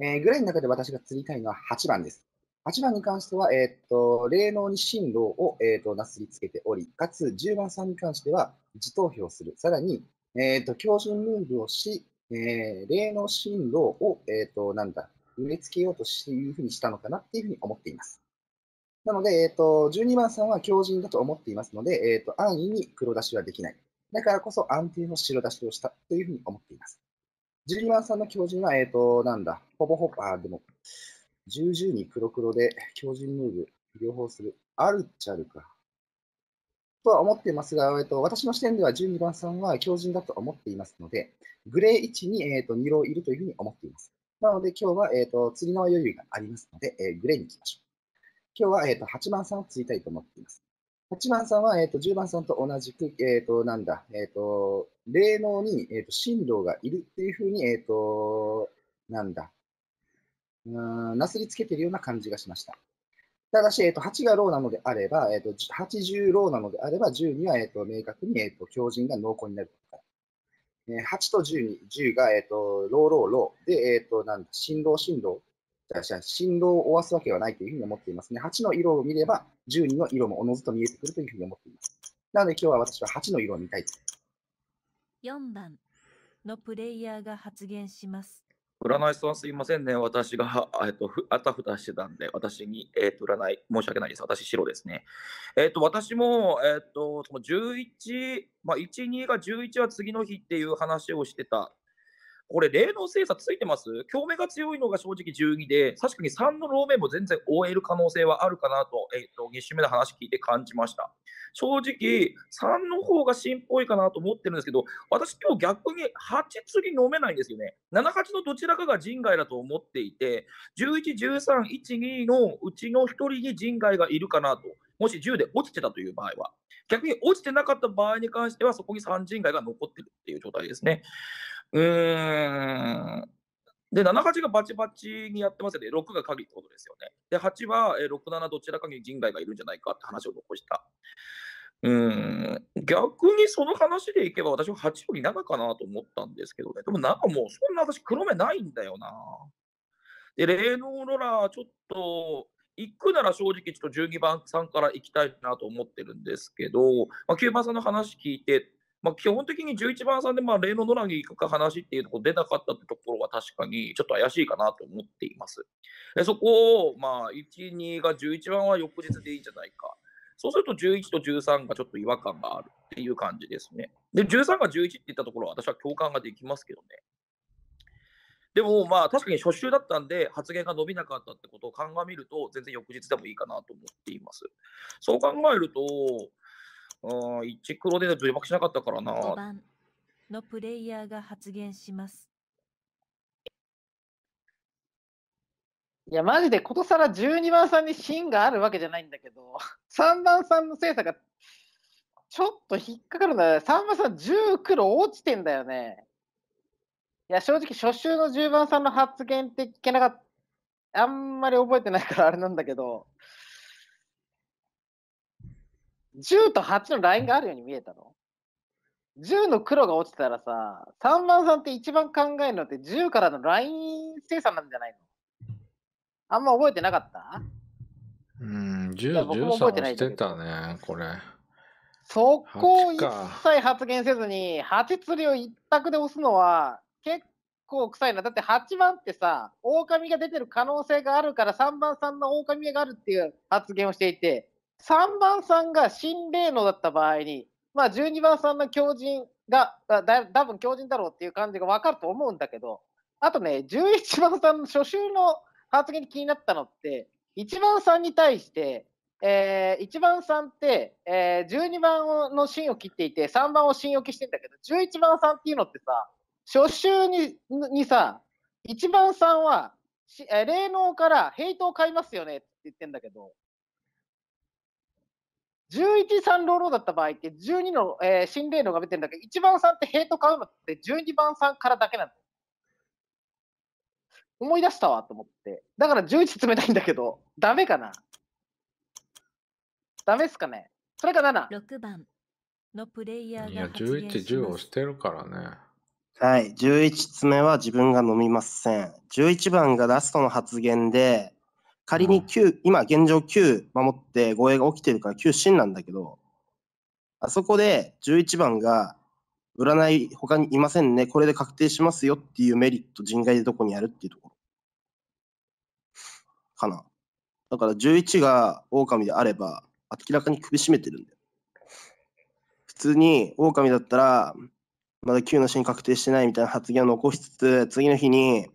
えー、グレーの中で私が釣りたいのは8番です。8番に関しては、えっ、と、霊能に進路を、えっ、と、なすりつけており、かつ10番さんに関しては、自投票する。さらに、えっ、と、強靭ムーブをし、えー、霊能進路を、えっ、と、なんだ、埋めつけようとしていうふうにしたのかなっていうふうに思っています。なので、えっ、ー、と、12番さんは強靭だと思っていますので、えっ、ー、と、安易に黒出しはできない。だからこそ安定の白出しをしたというふうに思っています。12番さんの強靭は、えっ、ー、と、なんだ、ほぼほぼ、あ、でも、重々に黒黒で強靭ムーブ、両方する。あるっちゃあるか。とは思っていますが、えっと、私の視点では12番さんは強靭だと思っていますので、グレー1に、えっと、2郎いるというふうに思っています。なので今日は、えっと、釣りの余裕がありますので、えー、グレーに行きましょう。今日は、えーと、と8番さんをついたいと思っています。8番さんは、えーと、と10番さんと同じく、えっ、ー、と、なんだ、えっ、ー、と、霊能に、えーと、と振動がいるっていうふうに、えっ、ー、と、なんだ、うん、なすりつけてるような感じがしました。ただし、えっ、と、8がローなのであれば、えっ、と、80ローなのであれば、10には、えっ、と、明確に、えっ、と、強靭が濃厚になるえ8と10に、10が、えっ、と、ローローローで、えっ、と、なんだ、振動振動振動を終わすわけはないというふうに思っていますね。8の色を見れば、12の色もおのずと見えてくるというふうに思っています。なので今日は私は8の色を見たいです。4番のプレイヤーが発言します。占いさんすいませんね。私が、えっと、あたふたしてたんで、私に、えっと、占い、申し訳ないです。私、白ですね。えっと、私も、えっと、その11、まあ、1、2が11は次の日っていう話をしてたこれ、霊能精査ついてます共鳴が強いのが正直12で、確かに3の老面も全然終える可能性はあるかなと、えっ、ー、と、2週目の話聞いて感じました。正直、3の方がしっぽいかなと思ってるんですけど、私、今日逆に8次飲めないんですよね。7、8のどちらかが人外だと思っていて、11、13、12のうちの1人に人外がいるかなと。もし10で落ちてたという場合は。逆に落ちてなかった場合に関しては、そこに3人外が残ってるっていう状態ですね。うーん。で、7、8がバチバチにやってますよね。6が鍵ってことですよね。で、8は、えー、6、7どちらかに人外がいるんじゃないかって話を残した。うん。逆にその話でいけば、私は8より7かなと思ったんですけどね。でもなんかもう、そんな私黒目ないんだよな。で、霊能ローラー、ちょっと、行くなら正直ちょっと12番さんから行きたいなと思ってるんですけど、まあ、9番さんの話聞いて、まあ、基本的に11番さんでまあ例の野ラに行くか話っていうとこ出なかったってところは確かにちょっと怪しいかなと思っています。でそこを、まあ、1、2が11番は翌日でいいんじゃないか。そうすると11と13がちょっと違和感があるっていう感じですね。で、13が11って言ったところは私は共感ができますけどね。でもまあ確かに初週だったんで発言が伸びなかったってことを鑑みると全然翌日でもいいかなと思っています。そう考えると、1黒で除幕しなかったからな。5番のプレイヤーが発言します。いや、マジでことさら12番さんに芯があるわけじゃないんだけど、3 番さんの精査がちょっと引っかかるんだよ。3番さん10黒落ちてんだよね。いや、正直初週の10番さんの発言って聞けなかった。あんまり覚えてないからあれなんだけど、10と8のラインがあるように見えたの ?10 の黒が落ちたらさ、3番さんって一番考えるのって10からのライン精査なんじゃないのあんま覚えてなかったうん、10、13落ちてたね、これ。そこを一切発言せずに、8釣りを一択で押すのは結構臭いな。だって8番ってさ、狼が出てる可能性があるから3番さんの狼があるっていう発言をしていて、3番さんが新霊能だった場合に、まあ、12番さんの強人が、だ多分強人だろうっていう感じが分かると思うんだけど、あとね、11番さんの初週の発言に気になったのって、1番さんに対して、えー、1番さんって、えー、12番の芯を切っていて、3番を芯置きしてんだけど、11番さんっていうのってさ、初週ににさ、1番さんは、霊能からヘイトを買いますよねって言ってんだけど、11、3ローローだった場合って、12の、えー、心霊のが出てるんだけど、1番3ってヘイト買うのって、12番3からだけなの。思い出したわと思って。だから11冷たいんだけど、ダメかなダメっすかねそれか7。6番のプレイヤーがいや、11、10をしてるからね。はい、11つ目は自分が飲みません。11番がラストの発言で、仮に9、うん、今現状9守って護衛が起きてるから9真なんだけど、あそこで11番が占い他にいませんね、これで確定しますよっていうメリット、人外でどこにあるっていうところ。かな。だから11が狼であれば、明らかに首絞めてるんだよ。普通に狼だったら、まだ9のシン確定してないみたいな発言を残しつつ、次の日に、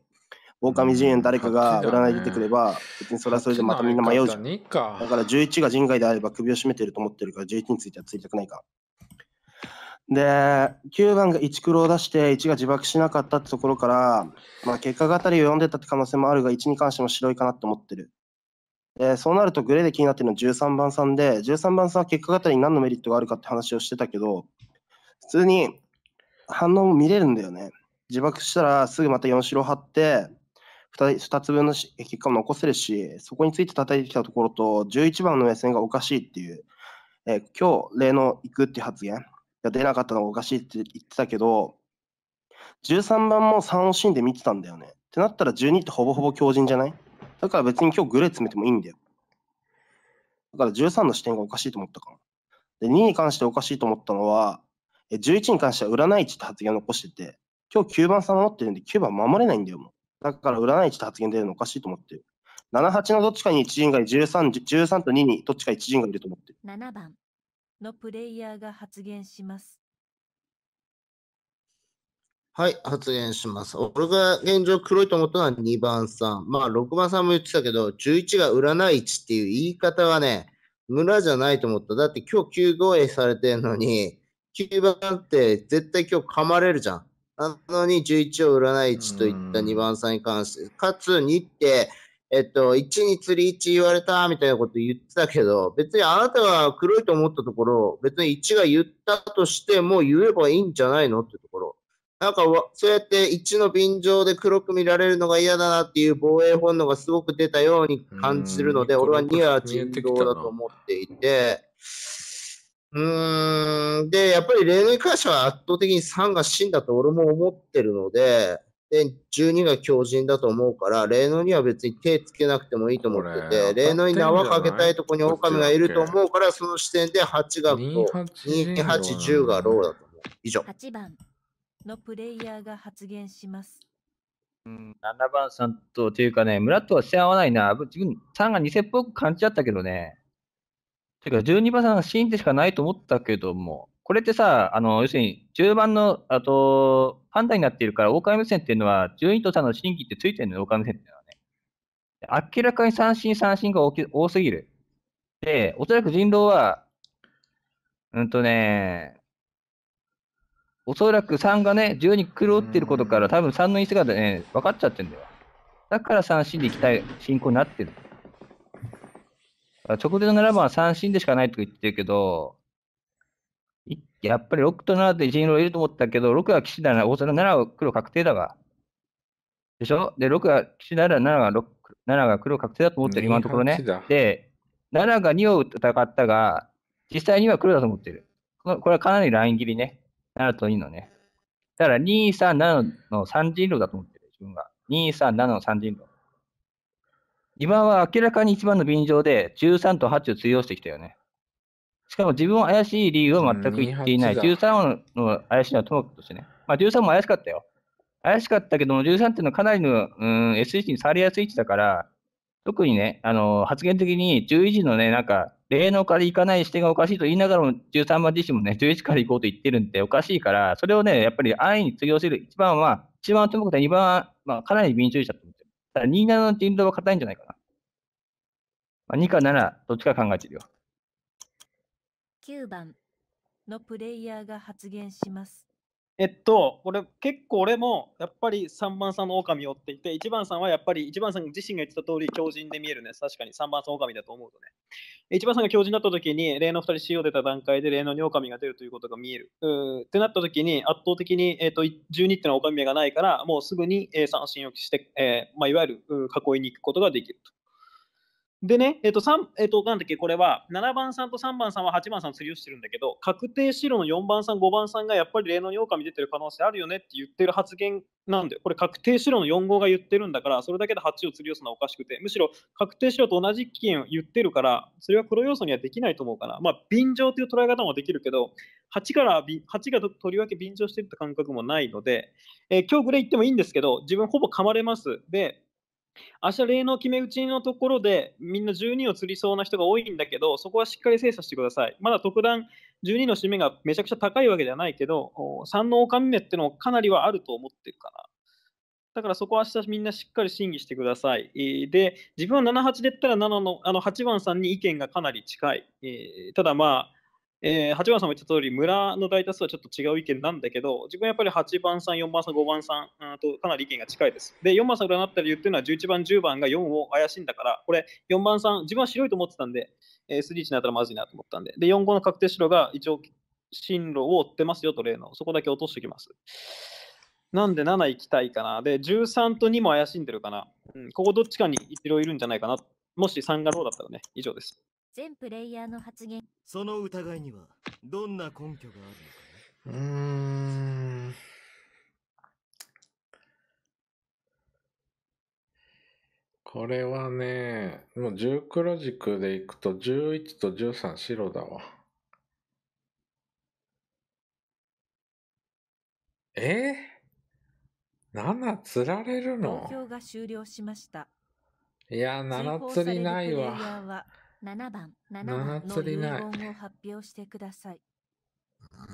狼陣営の誰かが占い出てくれば、別にそれはそれでまたみんな迷うじゃん。だから11が人外であれば首を絞めてると思ってるから、11についてはついたくないか。で、9番が1黒を出して、1が自爆しなかったってところから、まあ、結果がたりを読んでたって可能性もあるが、1に関しても白いかなって思ってる。で、そうなるとグレーで気になってるのは13番さんで、13番さんは結果がたりに何のメリットがあるかって話をしてたけど、普通に反応も見れるんだよね。自爆したらすぐまた4白張って、2つ分の結果も残せるし、そこについて叩いてきたところと、11番の目線がおかしいっていう、えー、今日、例の行くって発言が出なかったのがおかしいって言ってたけど、13番も3をシーンで見てたんだよね。ってなったら12ってほぼほぼ強靭じゃないだから別に今日グレー詰めてもいいんだよ。だから13の視点がおかしいと思ったかも。で、2に関しておかしいと思ったのは、11に関しては占い値って発言を残してて、今日9番さん守ってるんで9番守れないんだよ、もう。だから占い値って発言出るのおかしいと思って。78のどっちかに1陣がいる13、と2にどっちか1陣がいると思って。7番のプレイヤーが発言します。はい、発言します。俺が現状黒いと思ったのは2番さん。まあ、6番さんも言ってたけど、11が占い値っていう言い方はね、村じゃないと思った。だって今日9号へされてるのに、9番って絶対今日噛まれるじゃん。なのに11を占い1といった2番さんに関して、かつ2って、えっと、1に釣り1言われたみたいなこと言ってたけど、別にあなたが黒いと思ったところ、別に1が言ったとしても言えばいいんじゃないのってところ。なんか、そうやって1の便乗で黒く見られるのが嫌だなっていう防衛本能がすごく出たように感じるので、俺は2は人道だと思っていて、で、やっぱり例年会社は圧倒的に3が死んだと俺も思ってるので、で、12が強靭だと思うから、霊能には別に手つけなくてもいいと思ってて、霊能に縄かけたいとこに狼がいると思うから、その視点で8が5、2、8、10がローだと思う。以上。8番のプレイヤーが発言します。うん、7番さんと、というかね、村とは知わないな。自分、3が偽っぽく感じちゃったけどね。てか、12番さん、シーンでしかないと思ったけども、これってさ、あの要するに10番のあと判断になっているから、狼目線っていうのは、12と3の審議ってついてるのよ、狼目線っていうのはね。明らかに三振、三振が多すぎる。で、おそらく人狼は、うんとね、おそらく3がね、10に狂ってることから、多分3の位置がね、分かっちゃってるんだよ。だから三振で行きたい進行になってる。直前の7番は三振でしかないと言ってるけど、やっぱり6と7で1、2をいると思ったけど、6は岸田な、大阪7は黒確定だが。でしょで、6が岸田なら7が7が黒確定だと思ってる、今のところね。で、7が2を戦ったが、実際には黒だと思ってる。これはかなりライン切りね。7と2のね。だから2、3、7の三人狼だと思ってる、自分が。2、3、7の三人狼。今は明らかに一番の便乗で13と8を通用してきたよね。しかも自分は怪しい理由は全く言っていない。13の怪しいのはともかくとしてね。まあ13も怪しかったよ。怪しかったけども、13っていうのはかなりの、うん、S1 に触りやすい位置だから、特にね、あの発言的に11時のね、なんか、霊能から行かない視点がおかしいと言いながらも、13番自身もね、11から行こうと言ってるんでおかしいから、それをね、やっぱり安易に通用する。一番は、一番はともかくて、2番は、まあ、かなり便乗しちゃったんただ、27の人ドは硬いんじゃないかな。まあ、2か7、どっちか考えてるよ。9番のプレイヤーが発言します。えっと、これ結構俺もやっぱり3番さんの狼を追っていて、1番さんはやっぱり1番さん自身が言ってた通り強靭で見えるね。確かに3番さん狼だと思うとね。1番さんが強靭だった時に、例の2人 C を出た段階で例の2狼が出るということが見える。うってなった時に圧倒的に、えー、と12っていうのは狼がないから、もうすぐに、え三振をして、えーまあ、いわゆる囲いに行くことができると。でね、えっと、えっと、なんだっけ、これは、7番さんと3番さんは8番さん釣りをしてるんだけど、確定白の4番さん、5番さんがやっぱり霊能に狼出てる可能性あるよねって言ってる発言なんだよ。これ、確定白の4号が言ってるんだから、それだけで8を釣り寄すのはおかしくて、むしろ確定白と同じ意見を言ってるから、それは黒要素にはできないと思うから、まあ、便乗という捉え方もできるけど、8から8がとりわけ便乗してるって感覚もないので、えー、今日ぐらい言ってもいいんですけど、自分ほぼ噛まれます。で、明日例の決め打ちのところでみんな12を釣りそうな人が多いんだけどそこはしっかり精査してくださいまだ特段12の締めがめちゃくちゃ高いわけではないけど3の狼目ってのもかなりはあると思ってるかなだからそこは明日みんなしっかり審議してください。で、自分は7、8で言ったら7のあの8番さんに意見がかなり近い。えー、ただまあ、えー、8番さんも言った通り、村の大多数はちょっと違う意見なんだけど、自分はやっぱり8番さん、4番さん、5番さんとかなり意見が近いです。で、4番さん占った理由っていうのは、11番、10番が4を怪しいんだから、これ、4番さん、自分は白いと思ってたんで、えー、スリーチになったらまずいなと思ったんで、で、4、5の確定白が一応、進路を追ってますよと、例の、そこだけ落としておきます。なんで7行きたいかな。で、13と2も怪しんでるかな。うん、ここどっちかに一郎いるんじゃないかな。もし3がどうだったらね、以上です。全プレイヤーの発言その疑いにはどんな根拠があるのかうんこれはねもう10黒軸でいくと11と13白だわえ7つられるの投票が終了しましたいや7つりないわ7番、7番の遺言を発表してください。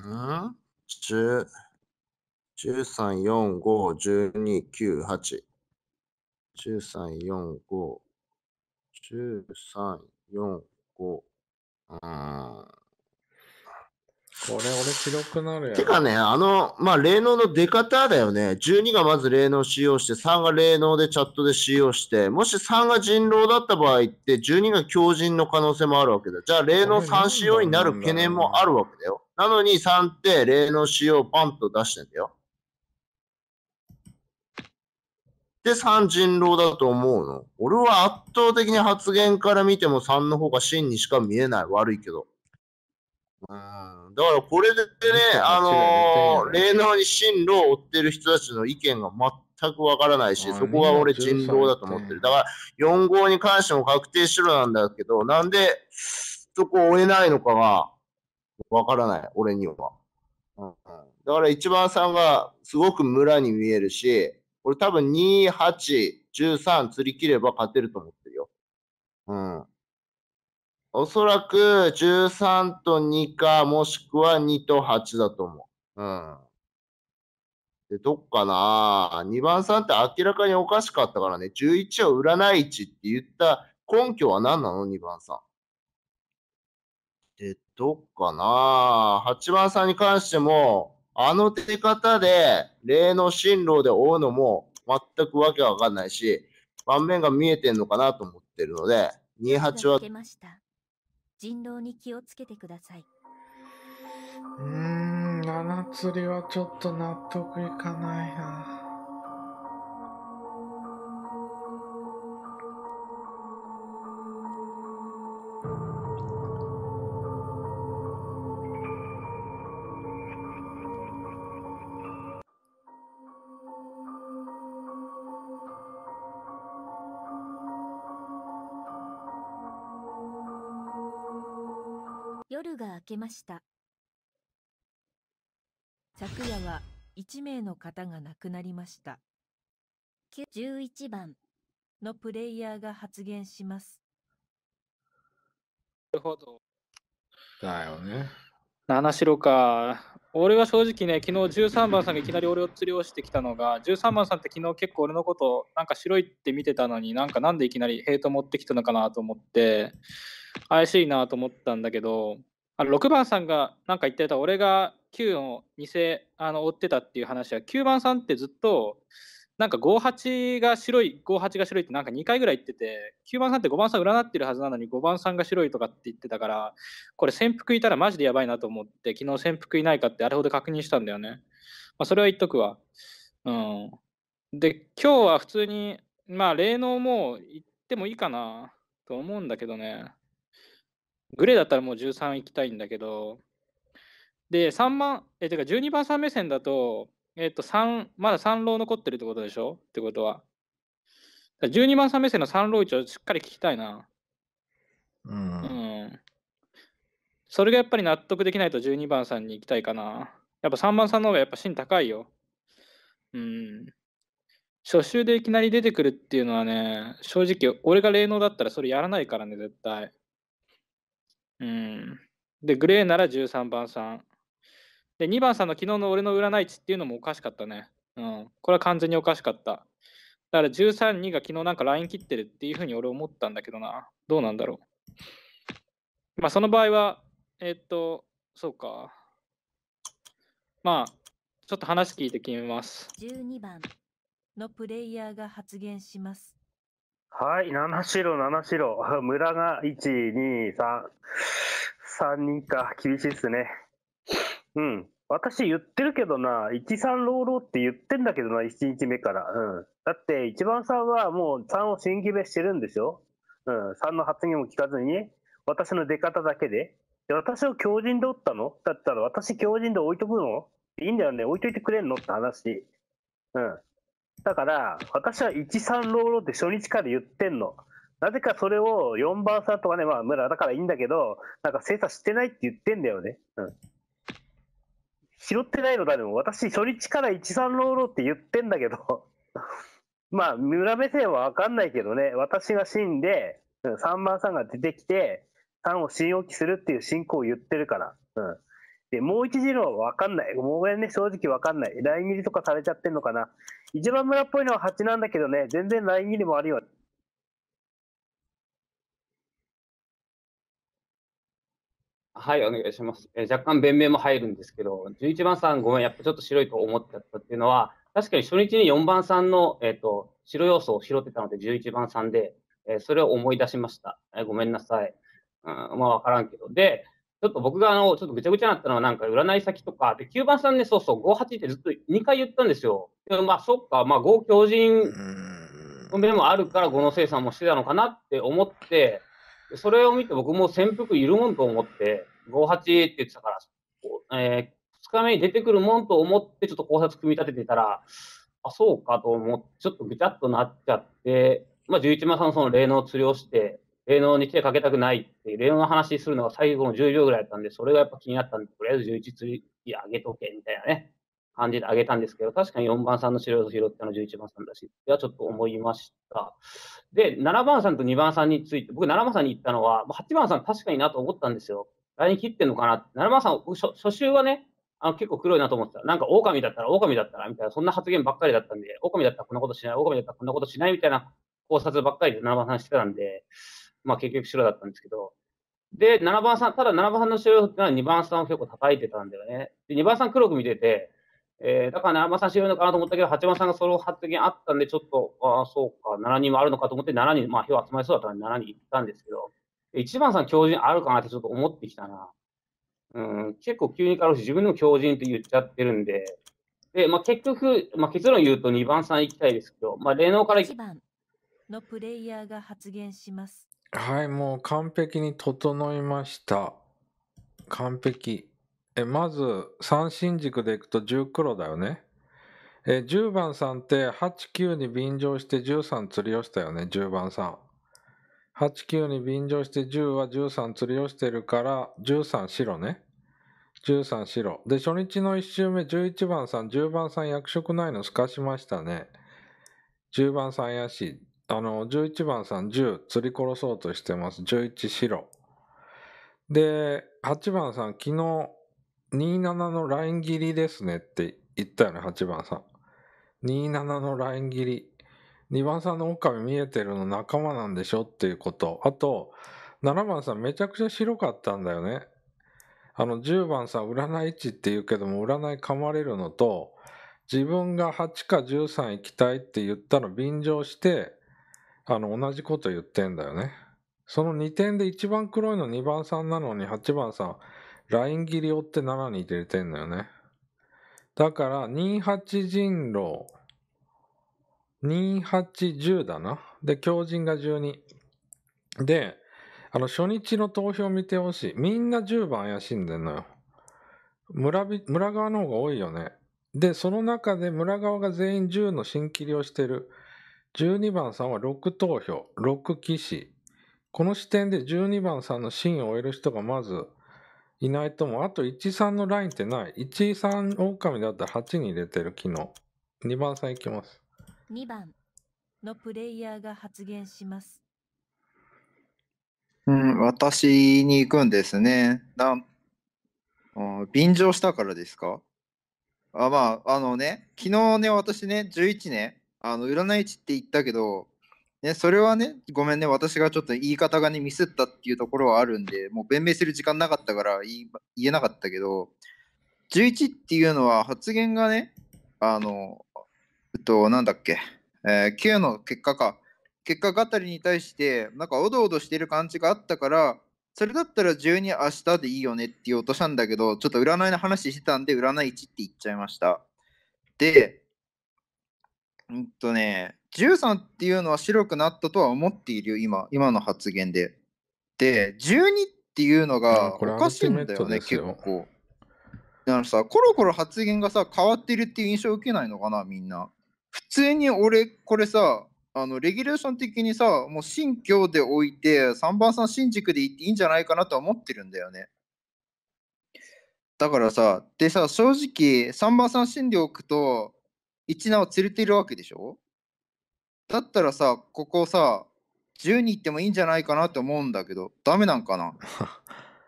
うん1 13、4、5、12、9、8。13、4、5。13、4、5。これ、俺、記録なるやん。てかね、あの、まあ、霊能の出方だよね。12がまず霊能使用して、3が霊能でチャットで使用して、もし3が人狼だった場合って、12が狂人の可能性もあるわけだ。じゃあ、霊能3使用になる懸念もあるわけだよ。なのに3って霊能使用パンと出してんだよ。で、3人狼だと思うの。俺は圧倒的に発言から見ても3の方が真にしか見えない。悪いけど。うん。だからこれでね、あのー、例のに進路を追ってる人たちの意見が全くわからないし、そこが俺人狼だと思ってる。だから、4号に関しても確定しろなんだけど、なんでそこを追えないのかがわからない、俺には。うん、だから1番さんがすごく村に見えるし、俺多分2、8、13釣り切れば勝てると思ってるよ。うん。おそらく13と2か、もしくは2と8だと思う。うん。で、どっかな ?2 番さんって明らかにおかしかったからね。11を占い値って言った根拠は何なの ?2 番さん。で、どっかな ?8 番さんに関しても、あの出方で、例の進路で追うのも全くわけわかんないし、盤面が見えてんのかなと思ってるので、28は人狼に気をつけてください。うーん、七つりはちょっと納得いかないな。けました昨夜は1名の方が亡くなりました11番のプレイヤーが発言しますなるほどだよね7白か俺は正直ね昨日13番さんがいきなり俺を釣りをしてきたのが13番さんって昨日結構俺のことなんか白いって見てたのになんかなんでいきなりヘイト持ってきたのかなと思って怪しいなと思ったんだけどあの6番さんがなんか言ってた俺が9を偽あの追ってたっていう話は9番さんってずっとなんか58が白い58が白いってなんか2回ぐらい言ってて9番さんって5番さん占ってるはずなのに5番さんが白いとかって言ってたからこれ潜伏いたらマジでやばいなと思って昨日潜伏いないかってあれほど確認したんだよね、まあ、それは言っとくわうんで今日は普通にまあ霊能も言ってもいいかなと思うんだけどねグレーだったらもう13行きたいんだけど、で、3万、え、てか12番さん目線だと、えっ、と、3、まだ3ロー残ってるってことでしょってことは。12番さん目線の3ロー位置をしっかり聞きたいな。うん。うん。それがやっぱり納得できないと12番さんに行きたいかな。やっぱ3番さんの方がやっぱ芯高いよ。うん。初週でいきなり出てくるっていうのはね、正直、俺が霊能だったらそれやらないからね、絶対。うん。で、グレーなら13番さん。で、2番さんの昨日の俺の占い値っていうのもおかしかったね。うん。これは完全におかしかった。だから13、2が昨日なんかライン切ってるっていうふうに俺思ったんだけどな。どうなんだろう。まあ、その場合は、えー、っと、そうか。まあ、ちょっと話聞いて決めます。12番のプレイヤーが発言します。はい、7白、7白。村が1、2、3、3人か。厳しいっすね。うん。私言ってるけどな、1、3ローローって言ってんだけどな、1日目から。うん。だって、1番さんはもう3を新規べしてるんでしょうん。3の発言も聞かずに、私の出方だけで。で私を強人でおったのだったら私強人で置いとくのいいんだよね、置いといてくれんのって話。うん。だから私は13ローロって初日から言ってんの。なぜかそれを4番さんとかね、まあ、村だからいいんだけど、なんか精査してないって言ってんだよね。うん。拾ってないの誰も私、初日から13ローロって言ってんだけど まあ、村目線はわかんないけどね、私が死んで、3番さんが出てきて、3を信用期するっていう信仰を言ってるから。うん。で、もう一次郎はわかんない。ごめんね、正直わかんない。来日とかされちゃってんのかな。一番村っぽいのは蜂なんだけどね、全然ラインにもあるよ。はい、お願いします。えー、若干弁明も入るんですけど、11番さんごめん、やっぱちょっと白いと思っちゃったっていうのは、確かに初日に4番さんの、えーと、白要素を拾ってたので、11番さんで、えー、それを思い出しました。えー、ごめんなさい。うん、まあ、わからんけど。で、ちょっと僕があの、ちょっとぐちゃぐちゃになったのは、なんか占い先とか、で、9番さんね、そうそう、58ってずっと2回言ったんですよ。でまあ、そっか、まあ、5強人の面もあるから、5の生産もしてたのかなって思って、それを見て僕も潜伏いるもんと思って、58って言ってたから、えー、2日目に出てくるもんと思って、ちょっと考察組み立ててたら、あ、そうかと思って、ちょっとぐちゃっとなっちゃって、まあ、11番さんのその霊能をりをして、霊能に手かけたくないって、霊能の話するのが最後の10秒ぐらいだったんで、それがやっぱ気になったんで、とりあえず11釣り上げとけみたいなね、感じで上げたんですけど、確かに4番さんの資料を拾ったの11番さんだし、ではちょっと思いました。で、7番さんと2番さんについて、僕7番さんに言ったのは、8番さん確かになと思ったんですよ。来年切ってんのかなって。7番さん、初初週はね、あの結構黒いなと思ってた。なんか狼だったら狼だったらみたいな、そんな発言ばっかりだったんで、狼だったらこんなことしない、狼だったらこんなことしないみたいな考察ばっかりで7番さんしてたんで、まあ結局白だったんですけど、で、7番さん、ただ7番さんの白容ってのは2番さんを結構叩いてたんだよね。で、2番さん黒く見てて、えー、だから7番さん白いのかなと思ったけど、8番さんがその発言あったんで、ちょっと、ああ、そうか、7人もあるのかと思って、7人、まあ、票集まりそうだったんで、7人行ったんですけど、1番さん強靭あるかなってちょっと思ってきたな。うん、結構急に変わるし、自分でも強靭って言っちゃってるんで、で、まあ、結局、まあ、結論言うと2番さん行きたいですけど、まあ、霊能から1番のプレイヤーが発言します。はい、もう完璧に整いました。完璧。え、まず、三新軸でいくと10黒だよね。え、10番さんって8、9に便乗して13釣りをしたよね、10番さん。8、9に便乗して10は13釣りをしてるから、13白ね。13白。で、初日の1周目、11番さん、10番さん役職ないの透かしましたね。10番さん怪し、あの、11番さん10、釣り殺そうとしてます。11白。で、8番さん、昨日、27のライン切りですねって言ったよね、8番さん。27のライン切り。2番さんの狼見えてるの仲間なんでしょっていうこと。あと、7番さんめちゃくちゃ白かったんだよね。あの、10番さん占い値って言うけども、占い噛まれるのと、自分が8か13行きたいって言ったの便乗して、あの、同じこと言ってんだよね。その2点で1番黒いの2番3なのに8番さ、ライン切り追って7に入れてんだよね。だから、28人狼、2810だな。で、強人が12。で、あの、初日の投票見てほしい。みんな10番怪しんでんのよ。村村側の方が多いよね。で、その中で村側が全員10の新切りをしてる。12番さんは6投票、6棋士。この視点で12番さんのシーンを終える人がまずいないとも、あと13のラインってない。13狼だったら8に入れてる、昨日。2番さんいきます。2番のプレイヤーが発言します。うん、私に行くんですね。な便乗したからですかあまあ、あのね、昨日ね、私ね、11ね、あの占い師って言ったけど、ね、それはね、ごめんね、私がちょっと言い方がね、ミスったっていうところはあるんで、もう弁明する時間なかったから言えなかったけど、11っていうのは発言がね、あの、えっと、なんだっけ、えー、9の結果か、結果語りに対して、なんかおどおどしてる感じがあったから、それだったら12明日でいいよねって言おうとしたんだけど、ちょっと占いの話してたんで、占い1って言っちゃいました。で、うんとね、13っていうのは白くなったとは思っているよ、今、今の発言で。で、12っていうのがおかしいんだよね、結構。だからさ、コロコロ発言がさ、変わってるっていう印象を受けないのかな、みんな。普通に俺、これさ、あのレギュレーション的にさ、もう新居で置いて、3番さん新宿で行っていいんじゃないかなとは思ってるんだよね。だからさ、でさ、正直、3番さん新で置くと、一菜を連れてるわけでしょだったらさ、ここさ、10に行ってもいいんじゃないかなって思うんだけど、ダメなんかな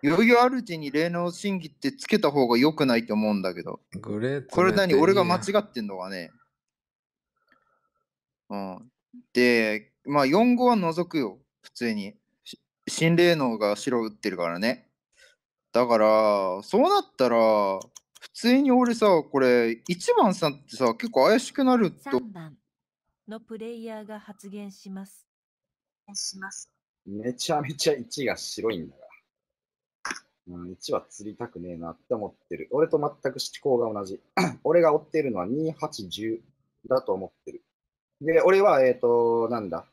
余裕あるうちに霊能審議ってつけた方が良くないと思うんだけど。グレーこれ何俺が間違ってんのかね。うん。で、まあ4号は除くよ。普通に。心霊能が白打ってるからね。だから、そうなったら、普通に俺さ、これ、1番さんってさ、結構怪しくなると。3番のプレイヤーが発言します。します。めちゃめちゃ1が白いんだから。うん、1は釣りたくねえなって思ってる。俺と全く思考が同じ。俺が追ってるのは2、8、10だと思ってる。で、俺は、えっ、ー、と、なんだ。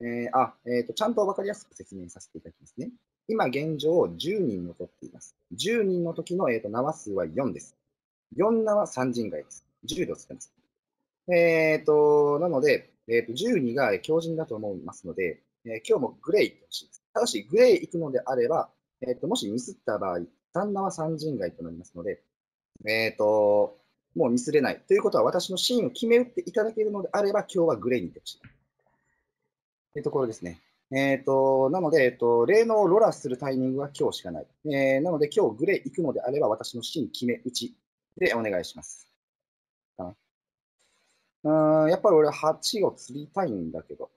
えー、あ、えっ、ー、と、ちゃんとわかりやすく説明させていただきますね。今現状10人残っています。10人の時の、えーと、縄数は4です。4縄3人外です。10でつけます。えっ、ー、と、なので、えっ、ー、と、12が強靭だと思いますので、えー、今日もグレー行ってほしいです。ただし、グレー行くのであれば、えっ、と、もしミスった場合、3縄3人外となりますので、えっ、と、もうミスれない。ということは、私のシーンを決め打っていただけるのであれば、今日はグレーに行ってほしい。というところですね。えっ、と、なので、えっ、と、霊能ロラするタイミングは今日しかない。えー、なので、今日グレー行くのであれば、私の芯決め打ちでお願いします。かな。うん、やっぱり俺8を釣りたいんだけど、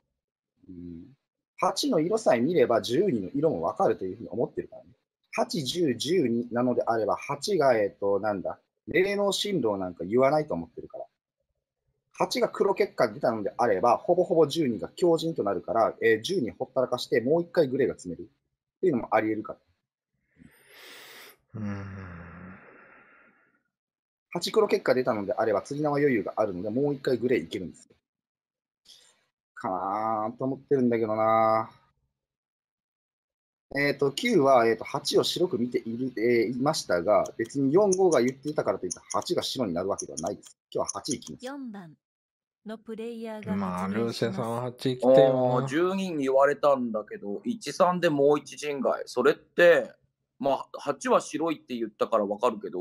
うん、8の色さえ見れば12の色もわかるというふうに思ってるからね。8、10、12なのであれば、8が、えっ、と、なんだ、霊能振動なんか言わないと思ってるから。8が黒結果出たのであれば、ほぼほぼ12が強靭となるから、えー、12ほったらかして、もう1回グレーが詰めるっていうのもあり得るから。うん。8黒結果出たのであれば、釣り縄余裕があるので、もう1回グレーいけるんですよ。かなーと思ってるんだけどなえっ、ー、と、9は、えーと、と8を白く見ている、えー、いましたが、別に4、5が言っていたからといって8が白になるわけではないです。今日は8いきます。4番のプレイヤーがまあ、ルーセさんは8来てよ。1人に言われたんだけど、一三でもう一陣外。それって、まあ、八は白いって言ったからわかるけど、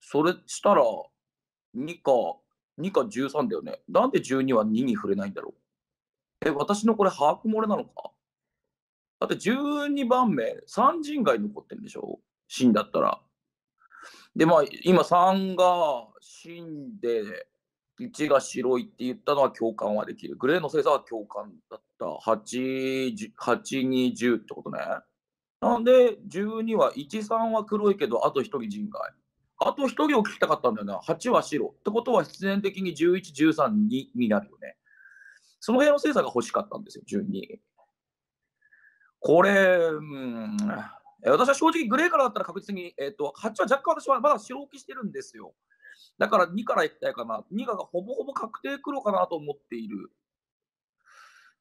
それしたら二か、二か十三だよね。なんで十二は二に触れないんだろう。え、私のこれ把握漏れなのかだって十二番目、三人外残ってるんでしょ死んだったら。で、まあ、今三が死んで、1が白いって言ったのは共感はできる。グレーの精査は共感だった。8、8、2、10ってことね。なんで、12は1、3は黒いけど、あと1人人外。あと1人を聞きたかったんだよな。8は白。ってことは必然的に11、13、2になるよね。その辺の精査が欲しかったんですよ、12。これ、うん。私は正直グレーからだったら確実に、えーと、と8は若干私はまだ白置きしてるんですよ。だから2から1体かな。2がほぼほぼ確定黒かなと思っている。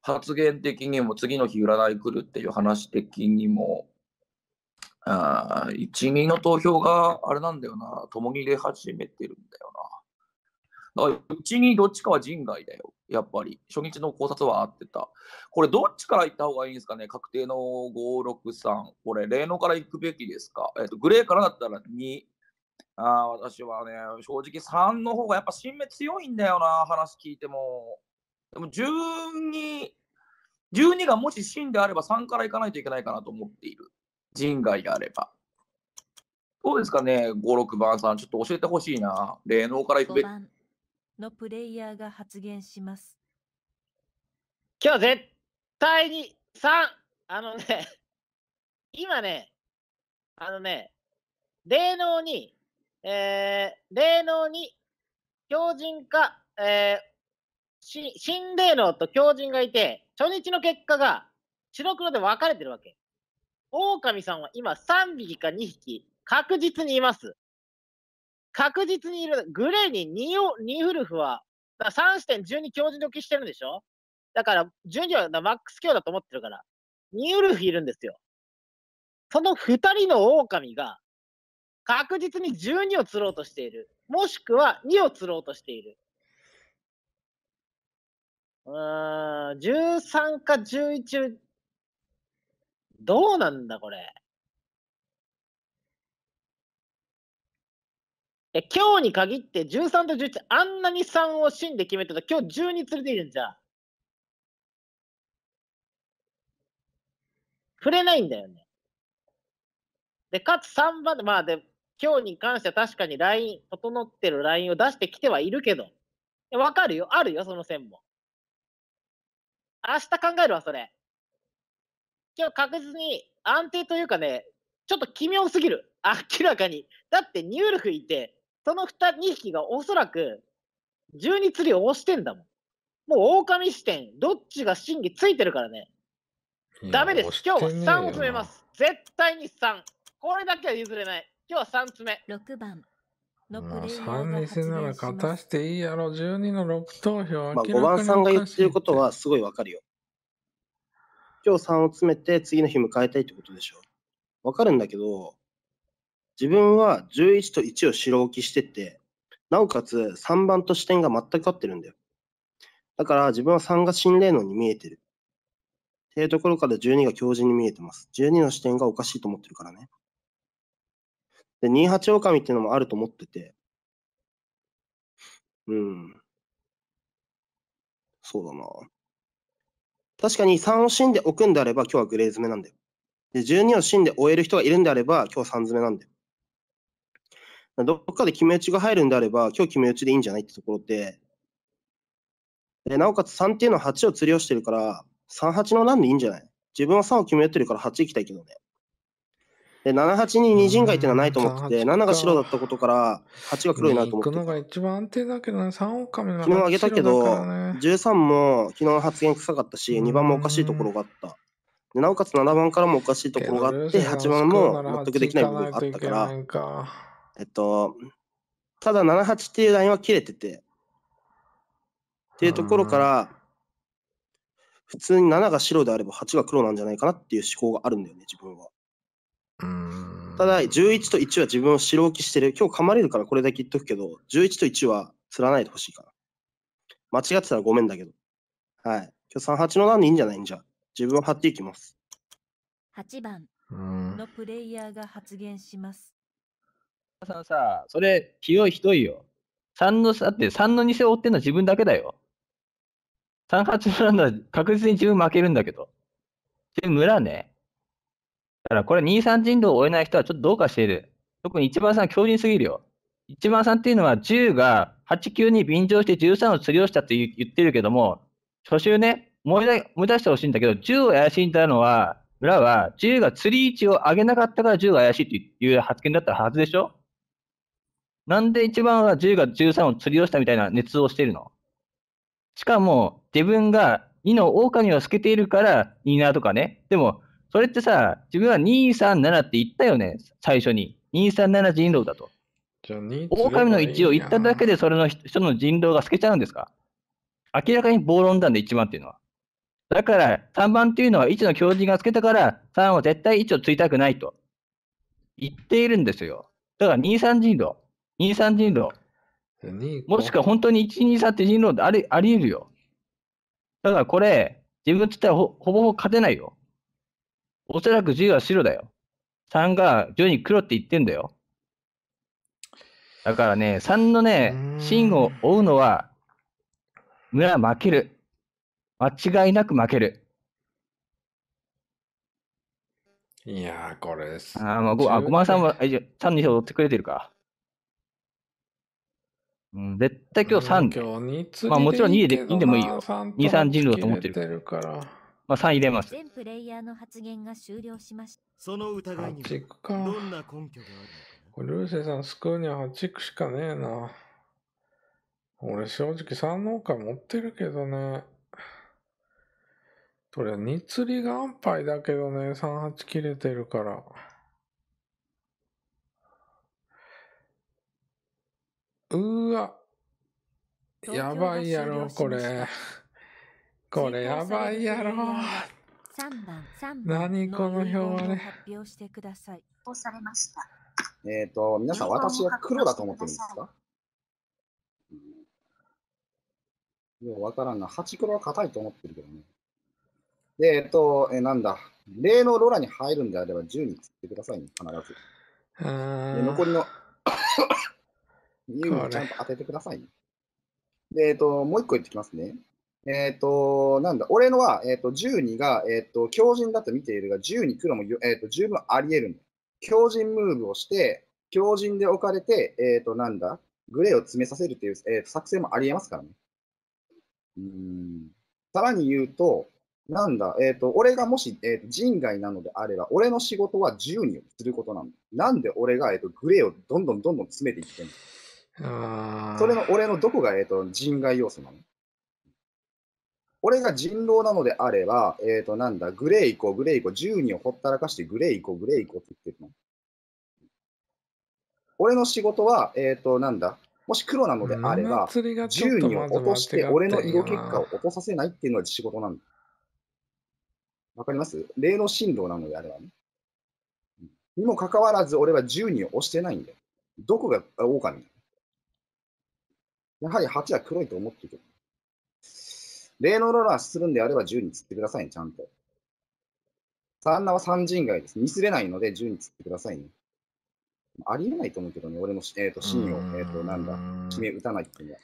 発言的にも次の日占い来るっていう話的にも、あ1、2の投票があれなんだよな。共に出始めてるんだよな。だから1、2どっちかは人外だよ。やっぱり。初日の考察は合ってた。これどっちから行った方がいいんですかね確定の5、6、3。これ、霊能から行くべきですかえっ、と、グレーからだったら2。あ私はね、正直3の方がやっぱ新芽強いんだよな、話聞いても。でも12、12がもし新であれば3から行かないといけないかなと思っている。人外であれば。どうですかね、5、6番さん、ちょっと教えてほしいな。霊能から行くべき。のプレイヤーが発言します。今日絶対に3、あのね、今ね、あのね、霊能にえー、霊能に強靭化、えー、新霊能と強靭がいて、初日の結果が白黒で分かれてるわけ。狼さんは今3匹か2匹、確実にいます。確実にいる。グレーに 2, を2ウルフは、だ3.12強靭時してるんでしょだから、12はマックス強だと思ってるから、2ウルフいるんですよ。その2人の狼が、確実に12を釣ろうとしている。もしくは2を釣ろうとしている。うん、13か11、どうなんだこれ。え、今日に限って13と11、あんなに3を芯で決めてた。今日12釣れているんじゃ。触れないんだよね。で、かつ3番、で、まあで、今日に関しては確かにライン整ってるラインを出してきてはいるけど、わかるよ、あるよ、その線も。明日考えるわ、それ。今日確実に安定というかね、ちょっと奇妙すぎる。明らかに。だってニュールフいて、その二、二匹がおそらく十二釣りを押してんだもん。もう狼視点、どっちが真偽ついてるからね。ダメです。今日は3を詰めます。絶対に3。これだけは譲れない。今日は3つ目。六番。のプレイ3にせなら勝たしていいやろ、12の6投票。まあ、5番さんが言ってることはすごいわかるよ。今日3を詰めて次の日迎えたいってことでしょ。わかるんだけど、自分は11と1を白置きしてて、なおかつ3番と視点が全く合ってるんだよ。だから自分は3が心霊能に見えてる。っていうところから12が強靭に見えてます。12の視点がおかしいと思ってるからね。で、28狼っていうのもあると思ってて、うん。そうだな。確かに3を死んでおくんであれば、今日はグレー詰めなんだよ。で、12を死んで終える人がいるんであれば、今日は3詰めなんだよ。どっかで決め打ちが入るんであれば、今日決め打ちでいいんじゃないってところで、でなおかつ3っていうのは8を釣りをしてるから、38の何でいいんじゃない自分は3を決めてるから8行きたいけどね。で、7、8に二陣街っていうのはないと思ってて、7が白だったことから、8が黒になると思って行くのが一番安定だけどね、3オカの昨日あげたけど、13も昨日発言臭かったし、2番もおかしいところがあった。でなおかつ7番からもおかしいところがあって、8番も納得できない部分があったから、えっと、ただ7、8っていうラインは切れてて、っていうところから、普通に7が白であれば8が黒なんじゃないかなっていう思考があるんだよね、自分は。ただ、11と1は自分を白置きしてる。今日噛まれるからこれだけ言っとくけど、11と1は釣らないでほしいから。間違ってたらごめんだけど。はい。今日38の何でいいんじゃないんじゃ。自分を張っていきます。8番のプレイヤーが発言します。さんさ、それ、ひどいひどいよ。3の、だって3の偽を追ってんのは自分だけだよ。38のランナー確実に自分負けるんだけど。で、村ね。だからこれ、2、3人道を追えない人はちょっとどうかしている。特に1番さん強靭すぎるよ。1番さんっていうのは10が8、9に便乗して13を釣りをしたって言ってるけども、初週ね、思い出してほしいんだけど、10を怪しんだのは、裏は10が釣り位置を上げなかったから10が怪しいっていう発見だったはずでしょなんで1番は10が13を釣りをしたみたいな熱をしてるのしかも自分が2の狼を透けているから2なとかね。でもそれってさ、自分は237って言ったよね、最初に。237人狼だと。オオカ狼の位置を言っただけで、それの人の人狼が透けちゃうんですか明らかに暴論団んで、1番っていうのは。だから、3番っていうのは1の強人が透けたから、3は絶対1をついたくないと言っているんですよ。だから、2、3人狼。2、3人狼。もしくは本当に1、2、3って人狼ってありあり得るよ。だからこれ、自分つったらほぼほぼ勝てないよ。おそらく10は白だよ。3が徐に黒って言ってんだよ。だからね、3のね、真を追うのは、村負ける。間違いなく負ける。いやー、これです。あ、まあ、ご、あ、ごまさんは、え、じゃ、三の票取ってくれてるか。うん、絶対今日三で。まあ、もちろん2でいでもいいよ。2、3人狼だと思ってる。から。まあ、3入れます。全プレイヤーの発言が終了しました。その疑いにどんな根拠があるこれ、ルーセさん救うには8区しかねえな。俺、正直3農家持ってるけどね。そりゃ、煮釣りが安牌だけどね、38切れてるから。うわ。やばいやろ、これ。これやばいやろ。3番、番。何この表はね。発表してください。とされました。えっ、ー、と、皆さん、私は黒だと思ってるんですかようわからんな。八黒は硬いと思ってるけどね。で、えっ、ー、と、えー、なんだ。例のローラに入るんであれば10に切ってくださいね、必ず。残りの2 をちゃんと当ててくださいね。で、えっ、ー、と、もう一個言ってきますね。えっ、ー、と、なんだ、俺のは、えっ、ー、と、12が、えっ、ー、と、強靭だと見ているが、12黒も、えっ、と、十分あり得るん強靭ムーブをして、強靭で置かれて、えっ、と、なんだ、グレーを詰めさせるという、えー、作戦もあり得ますからね。うん。さらに言うと、なんだ、えっ、と、俺がもし、えー、人外なのであれば、俺の仕事は12をすることなんだ。なんで俺が、えっ、と、グレーをどんどんどんどん詰めていってんのそれの俺のどこが、えっ、と、人外要素なの俺が人狼なのであれば、えっ、ー、と、なんだ、グレー行こう、グレー行こう、1をほったらかしてグレー行こう、グレー行こうって言ってるの。俺の仕事は、えっ、ー、と、なんだ、もし黒なのであれば、1人を落として、俺の色結果を落とさせないっていうのは仕事なんだ。わかります例の振動なのであればね。にもかかわらず、俺は1人を押してないんだよ。どこが狼やはり8は黒いと思ってるけど。霊能ローラーするんであれば10に釣ってくださいね、ちゃんと。サンナは三人外です。ミスれないので10に釣ってくださいね。ありえないと思うけどね、俺も、えー、芯を、えっ、ー、と、なんだ、決め打たないっていうのは。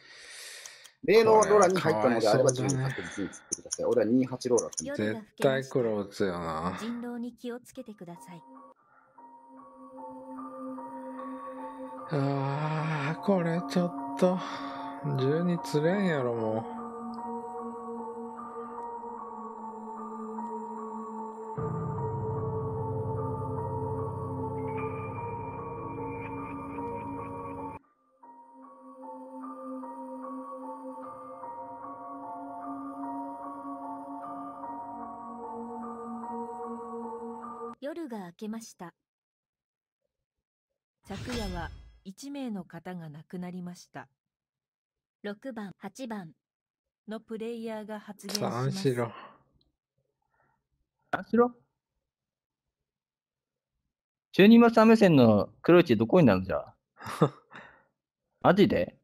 霊能ローラーに入ったのであれば10に確実に釣ってください。俺は28ローラー絶対これ打つよな。人狼に気をつけてください。ああ、これちょっと、10に釣れんやろ、もう。けました昨夜は1名の方が亡くなりました6番8番のプレイヤーが発言します三四郎三四郎中二マス目線の黒内どこになるんじゃ マジで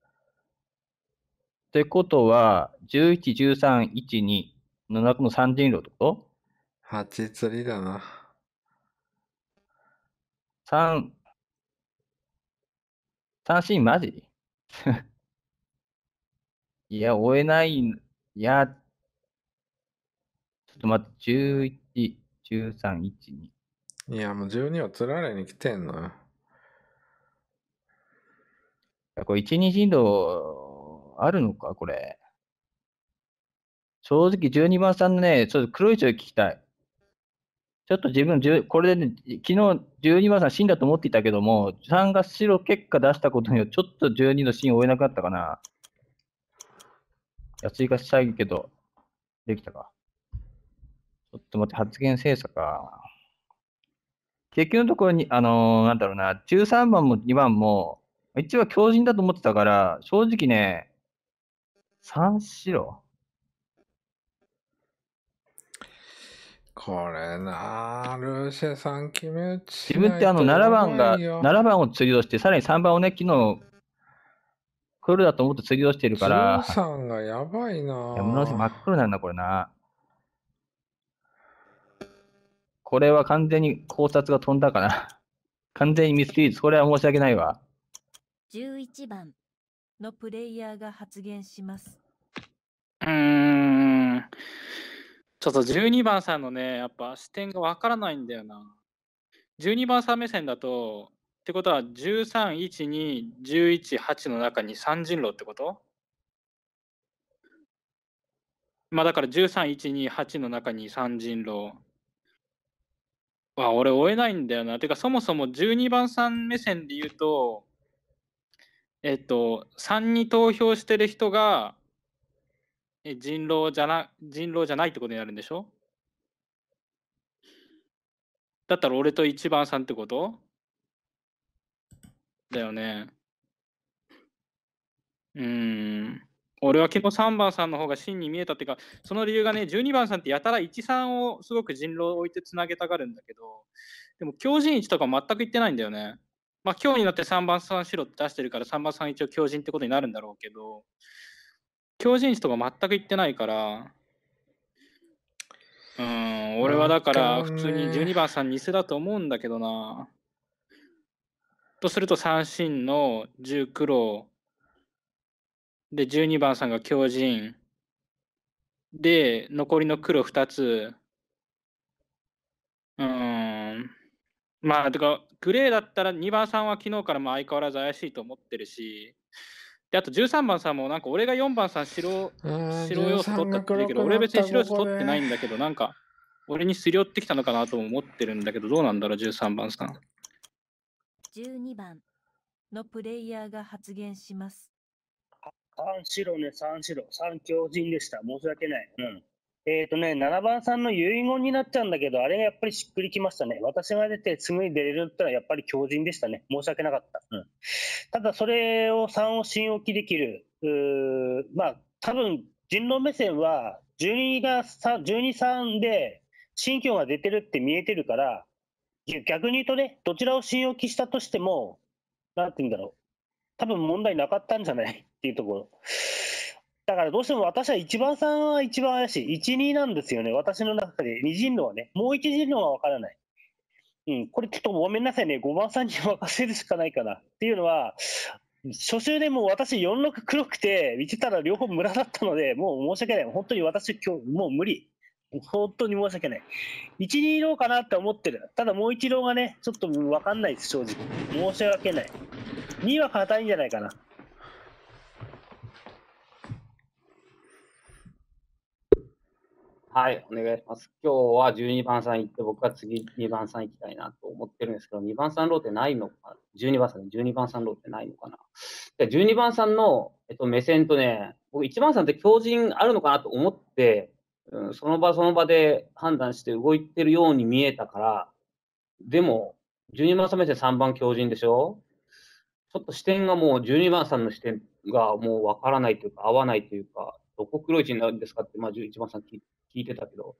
ってことは、11、13、12の中の3人狼ってこと蜂釣りだな。三、三振マジ いや、追えない。いや、ちょっと待って、11、13、1、2。いや、もう12を釣られに来てんのよ。これ、1、2振動あるのか、これ。正直、12番さんのね、ちょっと黒い人聞きたい。ちょっと自分、これで、ね、昨日12番さん死んだと思っていたけども、3が白結果出したことによって、ちょっと12の芯を追えなかったかな。いや、追加したいけど、できたか。ちょっと待って、発言精査か。結局のところに、あのー、なんだろうな、13番も2番も、一応強靭だと思ってたから、正直ね、3白これなルーシェさん決め打ち自分ってあの7番が、7番を釣りをして、さらに3番をね、昨日、黒だと思って釣りをしてるから。さんがやばいな。山の真っ黒なんだ、これな。これは完全に考察が飛んだかな。完全にミスリーズ。これは申し訳ないわ。11番のプレイヤーが発言します。うーん。ちょっと12番さんのね、やっぱ視点がわからないんだよな。12番さん目線だと、ってことは13、1、2、11、8の中に三人狼ってことまあだから13、1、2、8の中に三人狼。わ、俺追えないんだよな。てかそもそも12番さん目線で言うと、えっと、3に投票してる人がえ、人狼じゃな、人狼じゃないってことになるんでしょだったら俺と一番さんってことだよね。うーん。俺は昨日3番さんの方が真に見えたっていうか、その理由がね、12番さんってやたら13をすごく人狼を置いてつなげたがるんだけど、でも強人1とか全く言ってないんだよね。まあ今日になって3番さん白って出してるから3番さん一応強人ってことになるんだろうけど、強人誌とか全く行ってないから、うん、俺はだから普通に12番さん偽だと思うんだけどな。とすると三振の10黒で12番さんが強人で残りの黒2つうんまあてかグレーだったら2番さんは昨日からも相変わらず怪しいと思ってるしで、あと13番さんも、なんか俺が4番さん白、白要素取ったって言うけど、俺別に白要素取ってないんだけど、なんか、俺にすり寄ってきたのかなと思ってるんだけど、どうなんだろう、13番さん。12番のプレイヤーが発言します。3白ね、3白、3強人でした。申し訳ない。うん。えっ、ー、とね、7番さんの遺言になっちゃうんだけど、あれがやっぱりしっくりきましたね。私が出てすぐに出れるったらやっぱり強靭でしたね。申し訳なかった。うん、ただ、それを3を信用きできる。うまあ、多分、人狼目線は12が3、12、3で信教が出てるって見えてるから、逆に言うとね、どちらを信用きしたとしても、なんて言うんだろう。多分問題なかったんじゃないっていうところ。だからどうしても私は1番さんは一番怪しい。1、2なんですよね。私の中で2陣路はね。もう1陣路はわからない。うん、これちょっとごめんなさいね。5番さんに任せるしかないかな。っていうのは、初週でもう私46黒くて、見てたら両方ムラだったので、もう申し訳ない。本当に私今日、もう無理。本当に申し訳ない。1、2郎かなって思ってる。ただもう1郎がね、ちょっとわかんないです、正直。申し訳ない。2は硬いんじゃないかな。はい、お願いします。今日は12番さん行って、僕は次2番さん行きたいなと思ってるんですけど、2番さんローテないのか、12番さん、12番さんローテないのかな。12番さんの、えっと、目線とね、僕1番さんって強靭あるのかなと思って、うん、その場その場で判断して動いてるように見えたから、でも、12番さん目線3番強靭でしょちょっと視点がもう12番さんの視点がもうわからないというか、合わないというか、どこ黒い字になるんですかって、まあ、11番さん聞いてたけど、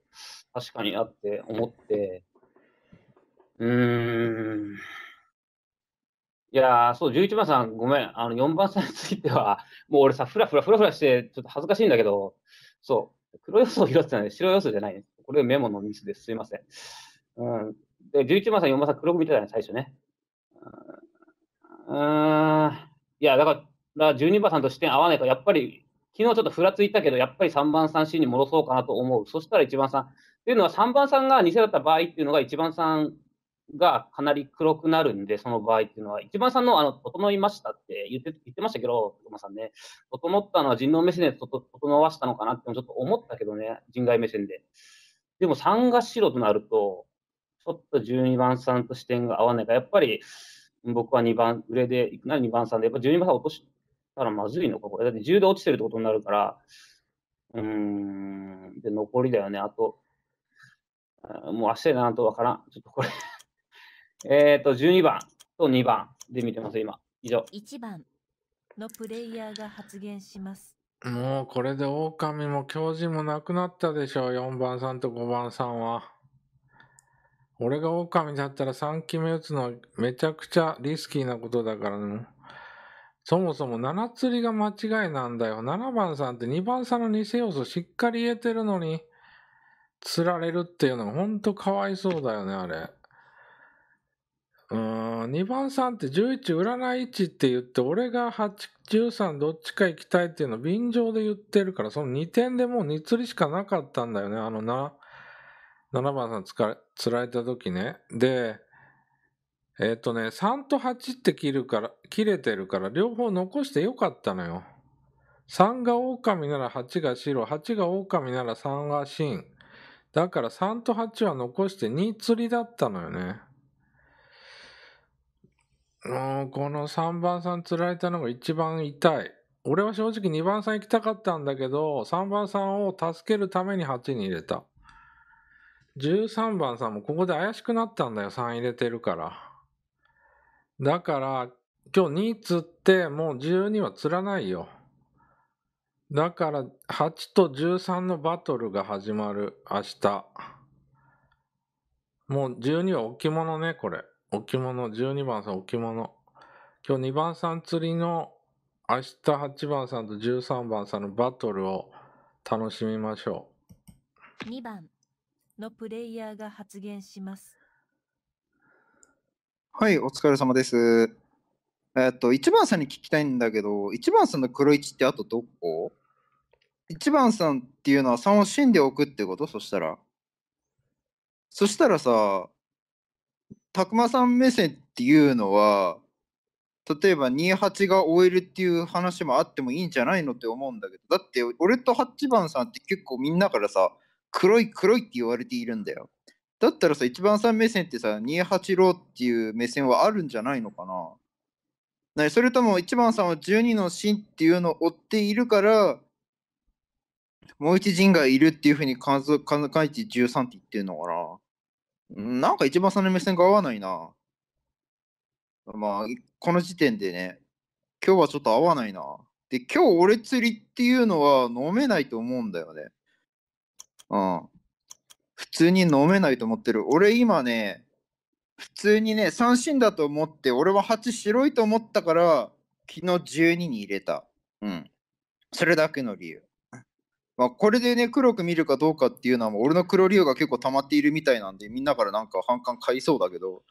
確かになって思って、うーん。いやそう、11番さん、ごめん。あの、4番さんについては、もう俺さ、ふらふらふらふらして、ちょっと恥ずかしいんだけど、そう、黒要素を拾ってたので、白要素じゃないです。これメモのミスです。すいません。うん。で、11番さん、4番さん、黒く見てたね、最初ね。うん。いや、だから、12番さんと視点合わないから、やっぱり昨日ちょっとふらついたけど、やっぱり3番ん C に戻そうかなと思う。そしたら1番さん。っていうのは、3番さんが偽だった場合っていうのが、1番さんがかなり黒くなるんで、その場合っていうのは、1番さんの、あの、整いましたって言って言ってましたけど、徳間さんね、整ったのは人狼目線で整わしたのかなってちょっと思ったけどね、人外目線で。でも3が白となると、ちょっと12番さんと視点が合わないから、やっぱり僕は2番、上でいくなら2番さんで、やっぱ12番さん落としたらまずいのか、これ。だって10で落ちてるってことになるから、うん、で、残りだよね、あと、あもう明日だなとわからん。ちょっとこれ えっと、12番と2番で見てます、今。以上。1番のプレイヤーが発言します。もうこれで狼も狂人もなくなったでしょう、4番さんと5番さんは。俺が狼だったら3期目打つのめちゃくちゃリスキーなことだからね。そもそも七釣りが間違いなんだよ。7番さんって2番さんの偽要素しっかり言えてるのに、釣られるっていうのは本当かわいそうだよね、あれ。うーん、2番さんって11占い位置って言って、俺が8、13どっちか行きたいっていうの便乗で言ってるから、その2点でもう2釣りしかなかったんだよね、あのな、7番さん釣られた時ね。で、えっ、ー、とね、3と8って切るから、切れてるから、両方残してよかったのよ。3が狼なら8が白、8が狼なら3が真。だから3と8は残して2釣りだったのよね。もうこの3番さん釣られたのが一番痛い。俺は正直2番さん行きたかったんだけど、3番さんを助けるために8に入れた。13番さんもここで怪しくなったんだよ、3入れてるから。だから、今日2つってもう12は釣らないよ。だから8と13のバトルが始まる明日。もう12は置物ね、これ。置物、12番さん置物。今日2番さん釣りの明日8番さんと13番さんのバトルを楽しみましょう。2番のプレイヤーが発言します。はい、お疲れ様です。えっと、1番さんに聞きたいんだけど、1番さんの黒一ってあとどこ ?1 番さんっていうのは3を死んでおくってことそしたら。そしたらさ、たくまさん目線っていうのは、例えば28が終えるっていう話もあってもいいんじゃないのって思うんだけど、だって俺と8番さんって結構みんなからさ、黒い黒いって言われているんだよ。だったらさ、一番さん目線ってさ、28ローっていう目線はあるんじゃないのかななそれとも一番さんは12の真っていうのを追っているから、もう一人がいるっていうふうに感数感想13って言ってるのかななんか一番さんの目線が合わないな。まあ、この時点でね、今日はちょっと合わないな。で、今日俺釣りっていうのは飲めないと思うんだよね。うん。普通に飲めないと思ってる。俺今ね、普通にね、三振だと思って、俺は8白いと思ったから、昨日12に入れた。うん。それだけの理由。まあ、これでね、黒く見るかどうかっていうのは、俺の黒竜が結構溜まっているみたいなんで、みんなからなんか反感買いそうだけど、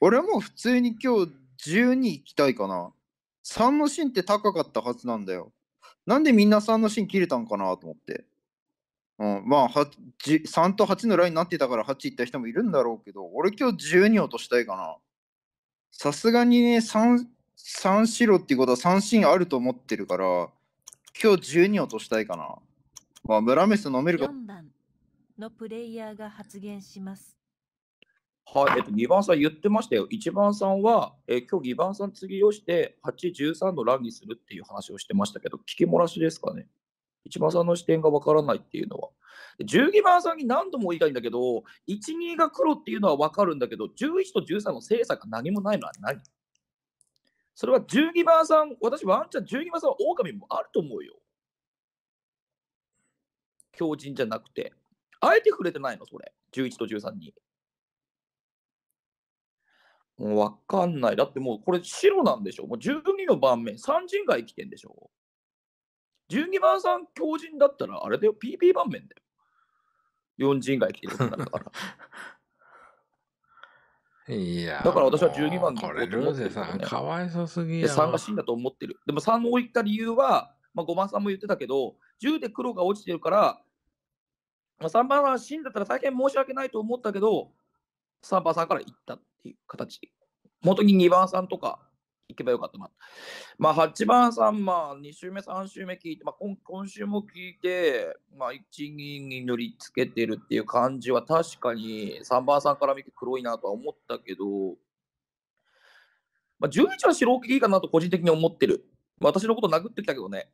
俺はもう普通に今日12行きたいかな。3の芯って高かったはずなんだよ。なんでみんな3の芯切れたんかなと思って。うん、まあ3と8のラインになってたから8いった人もいるんだろうけど、俺今日12落としたいかな。さすがにね3、3しろっていうことは3シーンあると思ってるから、今日12落としたいかな。まあ、村メス飲めるか。4番のプレイヤーが発言します。はい、えっと、2番さん言ってましたよ。1番さんは、えー、今日2番さん次をして、8、13のンにするっていう話をしてましたけど、聞き漏らしですかね。1番さんの視点がわからないっていうのは。十2番さんに何度も言いたいんだけど、1、2が黒っていうのはわかるんだけど、11と13の精査が何もないのは何それは12番さん、私ワンちゃん12番さんは狼もあると思うよ。強靭じゃなくて。あえて触れてないのそれ。11と13に。もうわかんない。だってもうこれ白なんでしょもう12の盤面、3人が生きてんでしょ12番さん強人だったら、あれだよ、PP 盤面だよ。4人がきてるんだから。いやだから私は12番のかわいそすぎや3が死んだと思ってる。でも3を置った理由は、まあ、5番さんも言ってたけど、10で黒が落ちてるから、まあ、3番は死んだったら大変申し訳ないと思ったけど、3番さんから行ったっていう形。元に2番さんとか行けばよかったな。まあ、8番さん、まあ、2週目、3週目聞いて、まあ今、今週も聞いて、まあ、1、2に塗りつけてるっていう感じは確かに3番さんから見て黒いなとは思ったけど、まあ、11は白大いいかなと個人的に思ってる。私のこと殴ってきたけどね。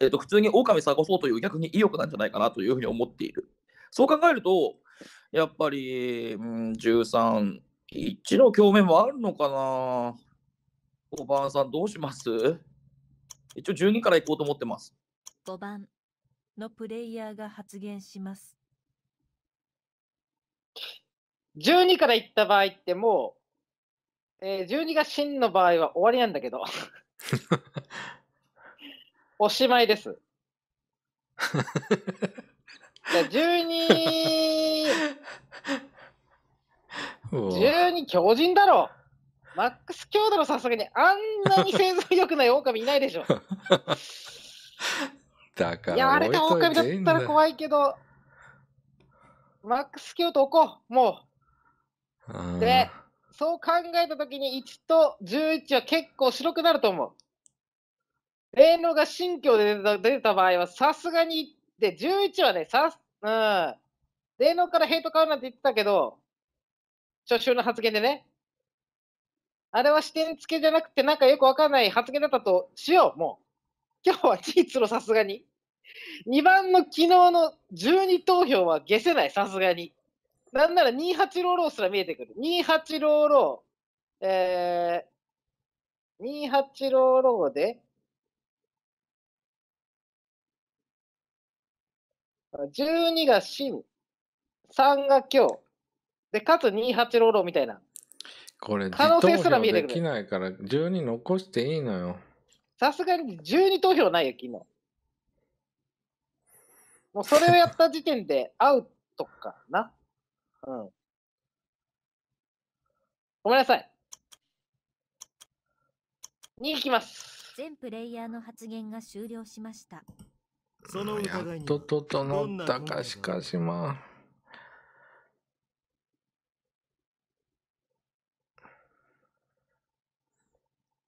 えっ、と、普通に狼探そうという逆に意欲なんじゃないかなというふうに思っている。そう考えると、やっぱり、うん、13、一の共鳴もあるのかな5番さんどうします一応12から行こうと思ってます。5番のプレイヤーが発言します。12から行った場合ってもう、えー、12が真の場合は終わりなんだけど。おしまいです。じゃ12十二強人だろマックス強だろさすがにあんなに生存力ない狼いないでしょ だからいやあれか狼だったら怖いけどマックス強とおこうもうでそう考えた時に1と11は結構白くなると思う霊能が信教で出た出た場合はさすがにで11はねさうん霊能からヘイト買うなんて言ってたけど初週の発言でね。あれは視点付けじゃなくて、なんかよくわかんない発言だったとしよう、もう。今日は事実ーツロさすがに。2番の昨日の12投票は消せない、さすがに。なんなら28ローローすら見えてくる。28ローロー、えー、28ローローで、12がシン、3が今日、で、かつ28ローロみたいな。これ、可能性すら見えてくる。できないから、12残していいのよ。さすがに12投票ないよ、昨日。もうそれをやった時点でアウトかな。うん。ごめんなさい。に2きます。全プレイヤーの発言が終了しました。その疑いにやっと整ったか、しかしまあ。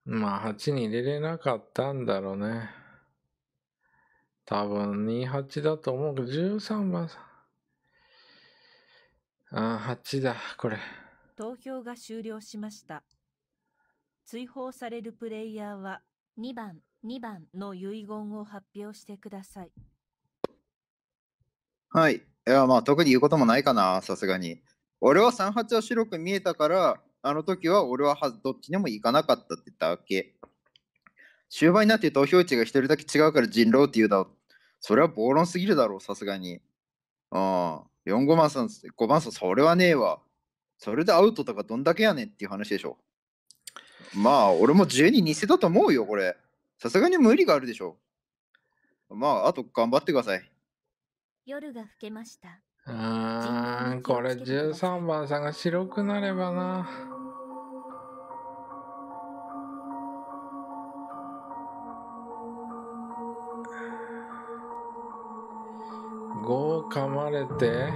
まあ、8に入れれなかったんだろうね。多分、28だと思うけど、13番さああ、8だ、これ。投票が終了しました。追放されるプレイヤーは、2番、2番の遺言を発表してください。はい。いや、まあ、特に言うこともないかな、さすがに。俺は38は白く見えたから、あの時は俺はどっちにも行かなかったって言ったわけ。終盤になって投票値が一人だけ違うから人狼って言うだろ。それは暴論すぎるだろう、さすがに。ああ、4、5万さん、5番さん、それはねえわ。それでアウトとかどんだけやねんっていう話でしょ。まあ、俺も10に偽だと思うよ、これ。さすがに無理があるでしょ。まあ、あと頑張ってください。夜が更けました。うーん、これ13番さんが白くなればな。ごい噛まれて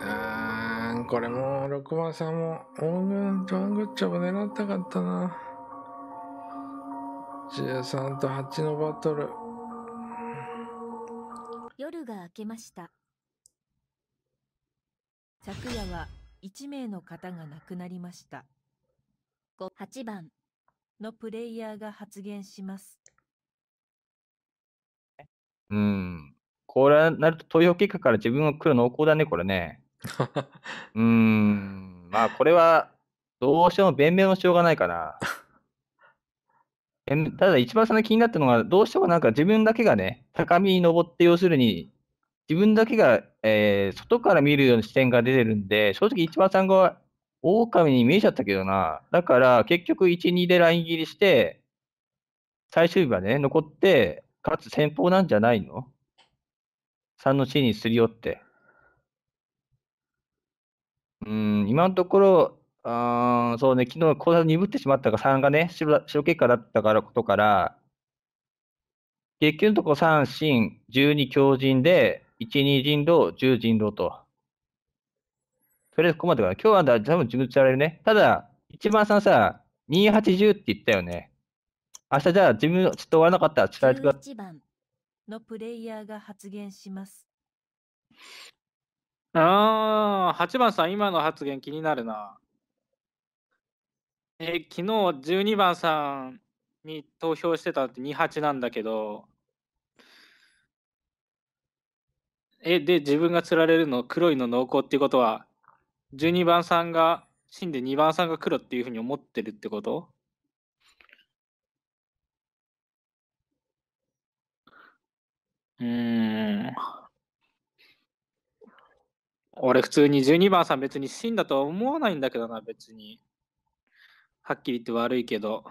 あーこれも6番さんもオングンとワングッチャブ狙ったかったな13と8のバトル夜が明けました昨夜は1名の方が亡くなりました8番のプレイヤーが発言しますうん。これなると投票結果から自分は黒濃厚だね、これね。うーん。まあ、これは、どうしても弁明もしょうがないかな。えただ、一番その気になったのが、どうしてもなんか自分だけがね、高みに登って、要するに、自分だけが、えー、外から見るような視点が出てるんで、正直一番さんが狼に見えちゃったけどな。だから、結局1、2でライン切りして、最終日はね、残って、かつ先方なんじゃないの ?3 の地にすり寄って。うん、今のところ、あそうね、昨日、交差鈍ってしまったが、3がね、白白結果だったからことから、結局のところ3、進、12、強人で、1、2人狼、10人狼と。とりあえずここまでかな。今日は多分自分つられるね。ただ、一番さんさ、2810って言ったよね。明日じゃあ自分ちょっと終わらなかったら伝えてください。番のプレイヤーが発言します。ああ、8番さん、今の発言気になるな。え、昨日12番さんに投票してたって28なんだけど、え、で、自分が釣られるの黒いの濃厚っていうことは、12番さんが死んで2番さんが黒っていうふうに思ってるってことうーん。俺普通に12番さん別に死んだとは思わないんだけどな、別に。はっきり言って悪いけど。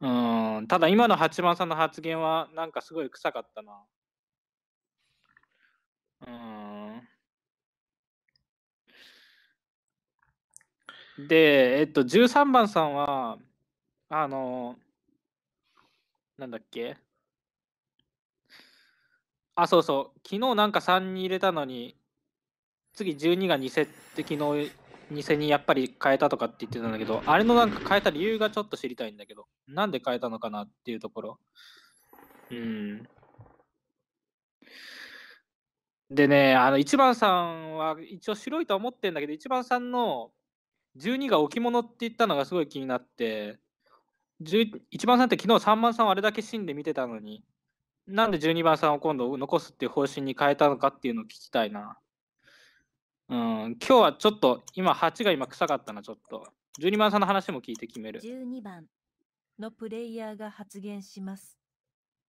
うーん。ただ今の8番さんの発言はなんかすごい臭かったな。うーん。で、えっと、13番さんは、あの、なんだっけあ、そうそう。昨日なんか3に入れたのに、次12が2セって昨日2セにやっぱり変えたとかって言ってたんだけど、あれのなんか変えた理由がちょっと知りたいんだけど、なんで変えたのかなっていうところ。うん。でね、あの1番さんは一応白いと思ってんだけど、1番さんの12が置物って言ったのがすごい気になって、1番さんって昨日3番さんをあれだけ死んで見てたのに、なんで12番さんを今度残すっていう方針に変えたのかっていうのを聞きたいな。うん、今日はちょっと、今8が今臭かったな、ちょっと。12番さんの話も聞いて決める。12番のプレイヤーが発言します。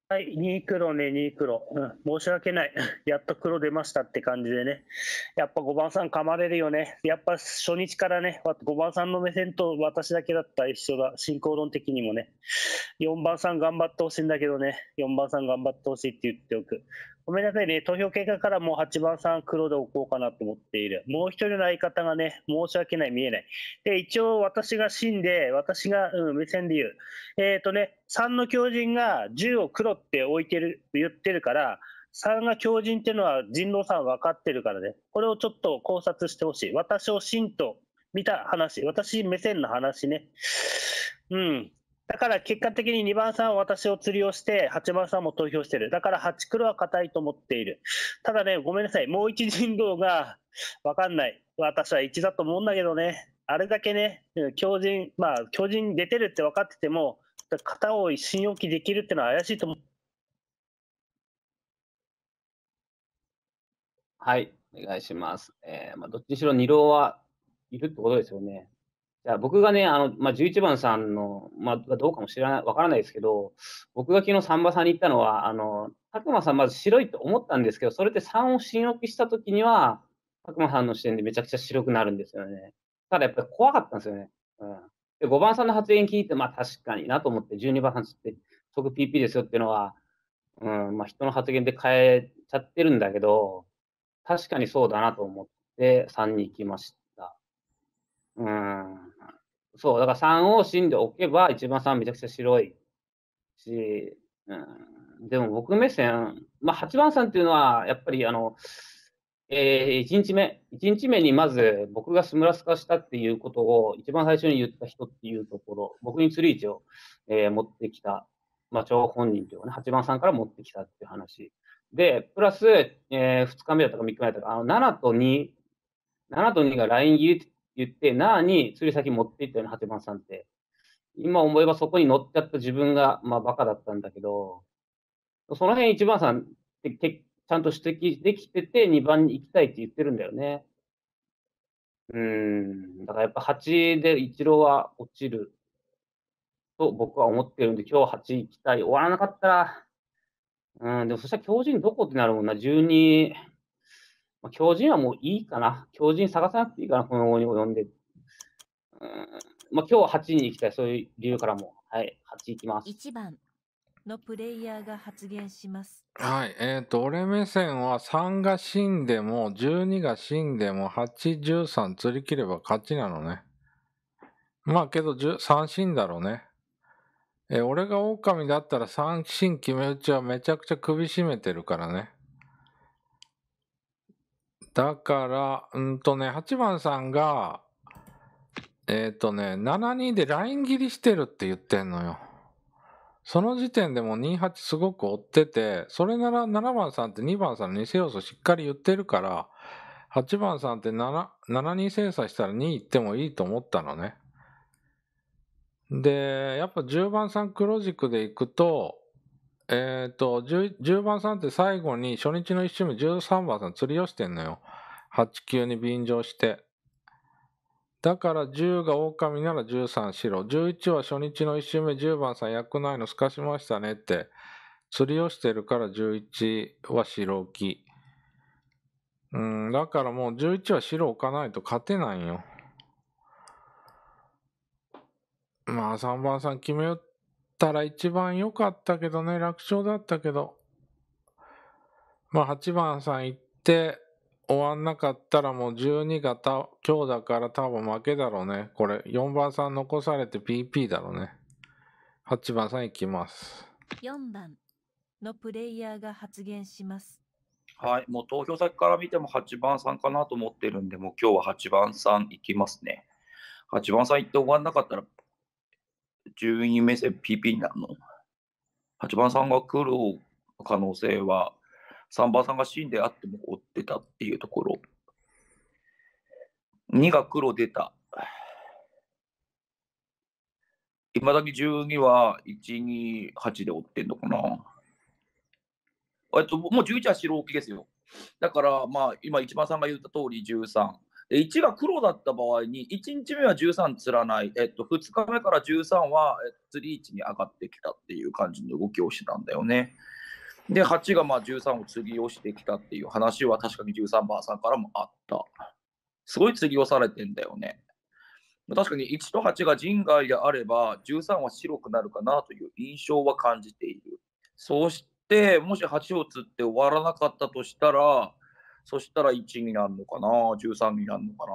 はい、2黒ね、2黒、うん。申し訳ない。やっと黒出ましたって感じでね。やっぱ5番さん噛まれるよね。やっぱ初日からね、5番さんの目線と私だけだったら一緒だ。進行論的にもね。4番さん頑張ってほしいんだけどね。4番さん頑張ってほしいって言っておく。ごめんなさいね、投票結果からもう8番さん黒で置こうかなと思っている。もう一人の相方がね、申し訳ない、見えない。で、一応私が死んで、私が、うん、目線で言う。えっ、ー、とね、3の狂人が10を黒って置いてる、言ってるから、3が狂人っていうのは人狼さん分かってるからね、これをちょっと考察してほしい。私を真と見た話、私目線の話ね。うん。だから結果的に2番さんは私を釣りをして、8番さんも投票してる。だから8黒は硬いと思っている。ただね、ごめんなさい。もう一人道がわかんない。私は1だと思うんだけどね。あれだけね、強人、まあ、強人出てるって分かってても、片を信用期できるってのは怪しいと思う。はい、お願いします。えー、まあ、どっちにしろ二郎はいるってことですよね。じゃあ僕がね、あの、まあ、11番さんの、まあ、どうかも知らない、わからないですけど、僕が昨日サンバさんに行ったのは、あの、拓まさんまず白いと思ったんですけど、それって3を新置きした時には、拓まさんの視点でめちゃくちゃ白くなるんですよね。ただやっぱり怖かったんですよね。うん。で、5番さんの発言聞いて、まあ確かになと思って、12番さんって、即 PP ですよっていうのは、うん、まあ人の発言で変えちゃってるんだけど、確かにそうだなと思って3に行きました。うん。そう、だから3を芯で置けば、1番3めちゃくちゃ白いし、うん、でも僕目線、まあ、8番さんっていうのは、やっぱりあの、えー、1日目、1日目にまず僕がスムラス化したっていうことを一番最初に言った人っていうところ、僕に釣り位置を、えー、持ってきた、まあ、張本人というかね、8番さんから持ってきたっていう話。で、プラス、えー、2日目だったか3日目だったか、あの7と2、7と2がライン切り言って、なあに釣り先持っていったよね、八番さんって。今思えばそこに乗っちゃった自分が、まあ、バカだったんだけど、その辺一番さんってちゃんと指摘できてて、二番に行きたいって言ってるんだよね。うん。だからやっぱ8で一郎は落ちると僕は思ってるんで、今日8行きたい。終わらなかったら、うん、でもそしたら強人どこってなるもんな。12、まあ、狂人はもういいかな。狂人探さなくていいかな、このうに及んで。うんまあ、今日は8位に行きたい、そういう理由からも。はい、8位いきます。1番のプレイヤーが発言します。はい、えっ、ー、と、俺目線は3が死んでも、12が死んでも、8、13釣り切れば勝ちなのね。まあけど3死んだろうね。えー、俺が狼だったら3死決め打ちはめちゃくちゃ首絞めてるからね。だから、うんとね、8番さんが、えっ、ー、とね、7-2でライン切りしてるって言ってんのよ。その時点でもう28すごく追ってて、それなら7番さんって2番さんの偽要素しっかり言ってるから、8番さんって7-2精査したら2行ってもいいと思ったのね。で、やっぱ10番さん黒軸で行くと、えー、と10、10番さんって最後に初日の一周目13番さん釣りをしてんのよ。8級に便乗して。だから10が狼なら13白。11は初日の1周目10番さん役ないの透かしましたねって。釣りをしてるから11は白置き。うん、だからもう11は白置かないと勝てないよ。まあ3番さん決め打ったら一番良かったけどね、楽勝だったけど。まあ8番さん行って終わんなかったらもう12がた今日だから多分負けだろうね。これ4番さん残されて PP だろうね。8番さん行きます。4番のプレイヤーが発言します。はい、もう投票先から見ても8番さんかなと思ってるんで、もう今日は8番さん行きますね。8番さん行って終わんなかったら順位目線 PP になるの ?8 番さんが来る可能性は、3番さんが死んであっても追ってたっていうところ。2が黒出た。今だけ12は128で追ってんのかな。えっと、もう11は白置きですよ。だから、まあ、今、一番さんが言った通り13、1が黒だった場合に、1日目は13つらない、えっと、2日目から13は釣り位置に上がってきたっていう感じの動きをしてたんだよね。で、8がまあ13を釣りをしてきたっていう話は確かに13番さんからもあった。すごい釣りをされてんだよね。確かに1と8が人外であれば、13は白くなるかなという印象は感じている。そして、もし8を釣って終わらなかったとしたら、そしたら1になるのかな、13になるのかな。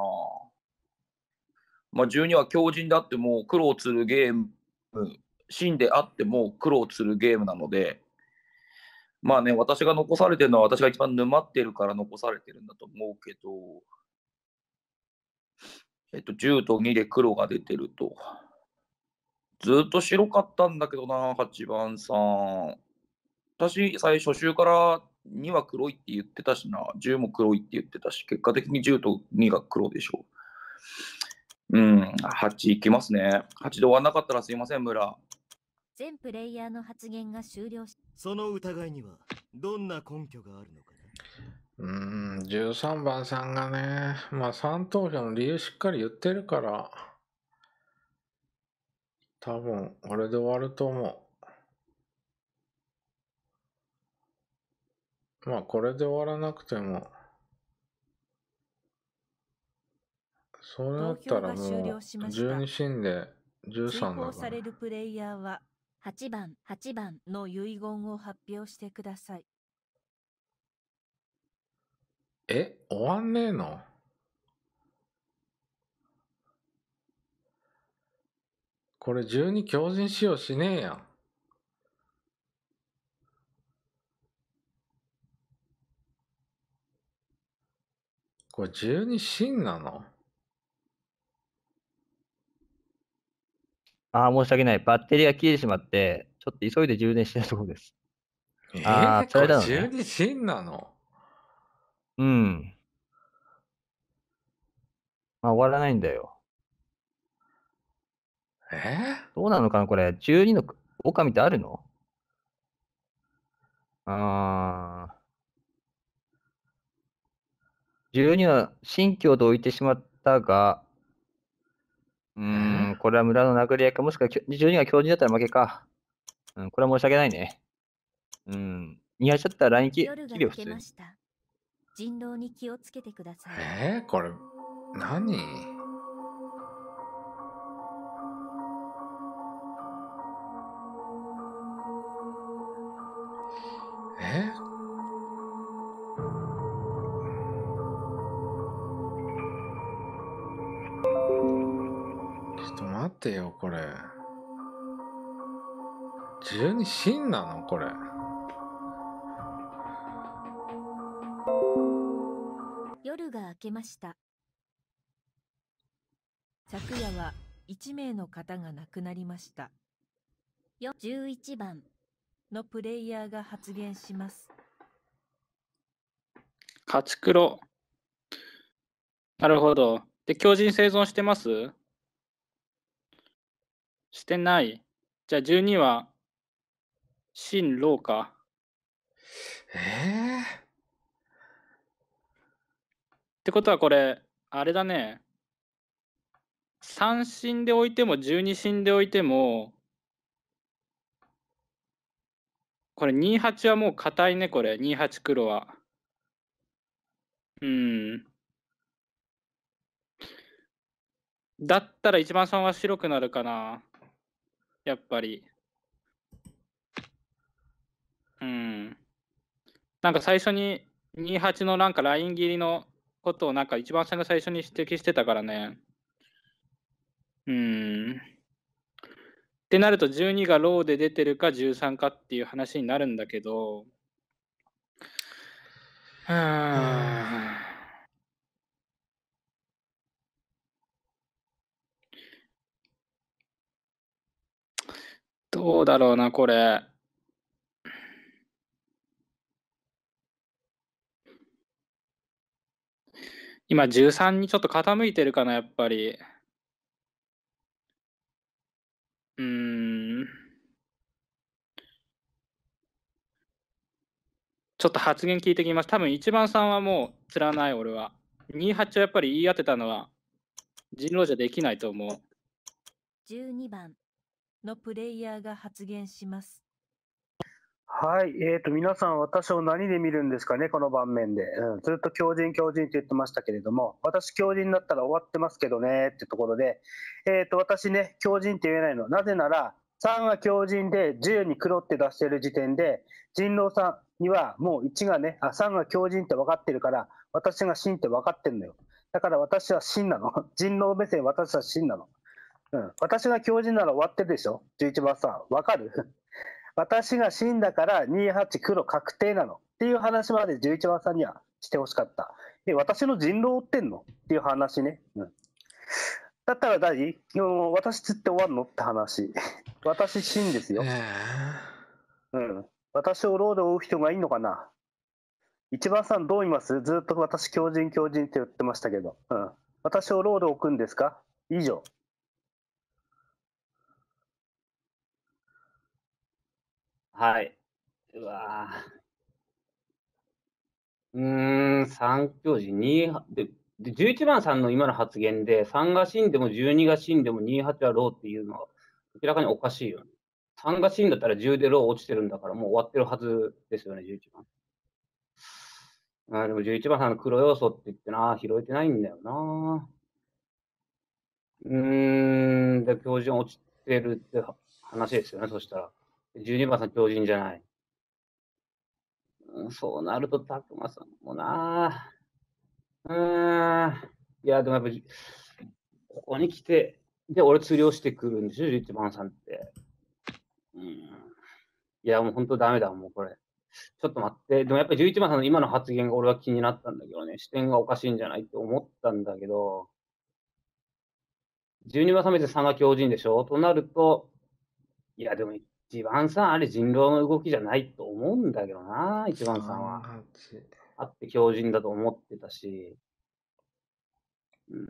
まあ、12は強靭であっても苦労するゲーム、真であっても苦労するゲームなので、まあね、私が残されてるのは私が一番沼ってるから残されてるんだと思うけど、えっと、10と2で黒が出てると。ずっと白かったんだけどな、8番さん。私、最初週から2は黒いって言ってたしな、10も黒いって言ってたし、結果的に10と2が黒でしょう。うん、8いきますね。8で終わんなかったらすいません、村。全プレイヤーの発言が終了し、その疑いにはどんな根拠があるのかうーん、13番さんがね、まあ3投票の理由しっかり言ってるから、多分、俺で終わると思う。まあこれで終わらなくても、そうなったらもう12進で13だから。されるプレイヤーは8番8番の遺言を発表してください。え、終わんねえのこれ12強靭使用しねえやん。これ12進なのああ、申し訳ない。バッテリーが切れてしまって、ちょっと急いで充電してるところです。えー、ああ、それだの、ね。12進なのうん。まあ、終わらないんだよ。えー、どうなのかなこれ、12の狼ってあるのああ。12は新疆と置いてしまったが、うーん、これは村の殴り合いか、もしくは12が強人だったら負けか。うん、これは申し訳ないね。うん、似合っちゃったら来日。切るよ、普通。人狼に気をつけてください。えー、これ、何12芯なのこれ。夜が明けました。昨夜は1名の方が亡くなりました。11番のプレイヤーが発言します。勝黒。なるほど。で、狂人生存してますしてない。じゃあ12は新郎か。ええー、ってことはこれ、あれだね。三振で置いても十二振で置いても、これ2八はもう硬いね、これ。2八黒は。うん。だったら一番さんは白くなるかな。やっぱり。なんか最初に28のなんかライン切りのことをなんか一番最初に指摘してたからね。うん。ってなると12がローで出てるか13かっていう話になるんだけど。うん。どうだろうな、これ。今13にちょっと傾いてるかな、やっぱり。うん。ちょっと発言聞いてきます。多分1番さんはもう釣らない、俺は。28をやっぱり言い当てたのは人狼じゃできないと思う。12番のプレイヤーが発言します。はい、えー、と皆さん、私を何で見るんですかね、この盤面で、うん、ずっと強靭、強靭って言ってましたけれども、私、強靭だったら終わってますけどねってところで、えー、と私ね、強靭って言えないの、なぜなら、3が強靭で、10に黒って出してる時点で、人狼さんにはもう1がね、あ3が強靭って分かってるから、私が真って分かってるのよ。だから私は真なの。人狼目線、私は真なの。うん、私が強靭なら終わってるでしょ、11番さん、分かる私が死んだから2八黒確定なのっていう話まで11番さんにはしてほしかった。で、私の人狼追ってんのっていう話ね。うん、だったら何私つって終わんのって話。私死んですよ。うん。私をローで追う人がいいのかな一番さんどういますずっと私強人強人って言ってましたけど。うん。私をローで置くんですか以上。はい。うわ。うーん、3教授、2で、で11番さんの今の発言で、3が死んでも12が死んでも28はローっていうのは、明らかにおかしいよね。3が死んだったら10でロー落ちてるんだから、もう終わってるはずですよね、11番。あでも11番さんの黒要素って言ってな、拾えてないんだよな。うーん、で、教授落ちてるって話ですよね、そしたら。12番さん、巨人じゃない。うん、そうなると、たくまさんもなうん。いや、でもやっぱり、ここに来て、で、俺、釣りをしてくるんですよ、11番さんって。うん。いや、もう本当ダメだ、もうこれ。ちょっと待って。でもやっぱり11番さんの今の発言が俺は気になったんだけどね、視点がおかしいんじゃないって思ったんだけど、12番さん見て3が強靭でしょとなると、いや、でも一番さん、あれ人狼の動きじゃないと思うんだけどな、一番さんは。あって強靭だと思ってたし、うん、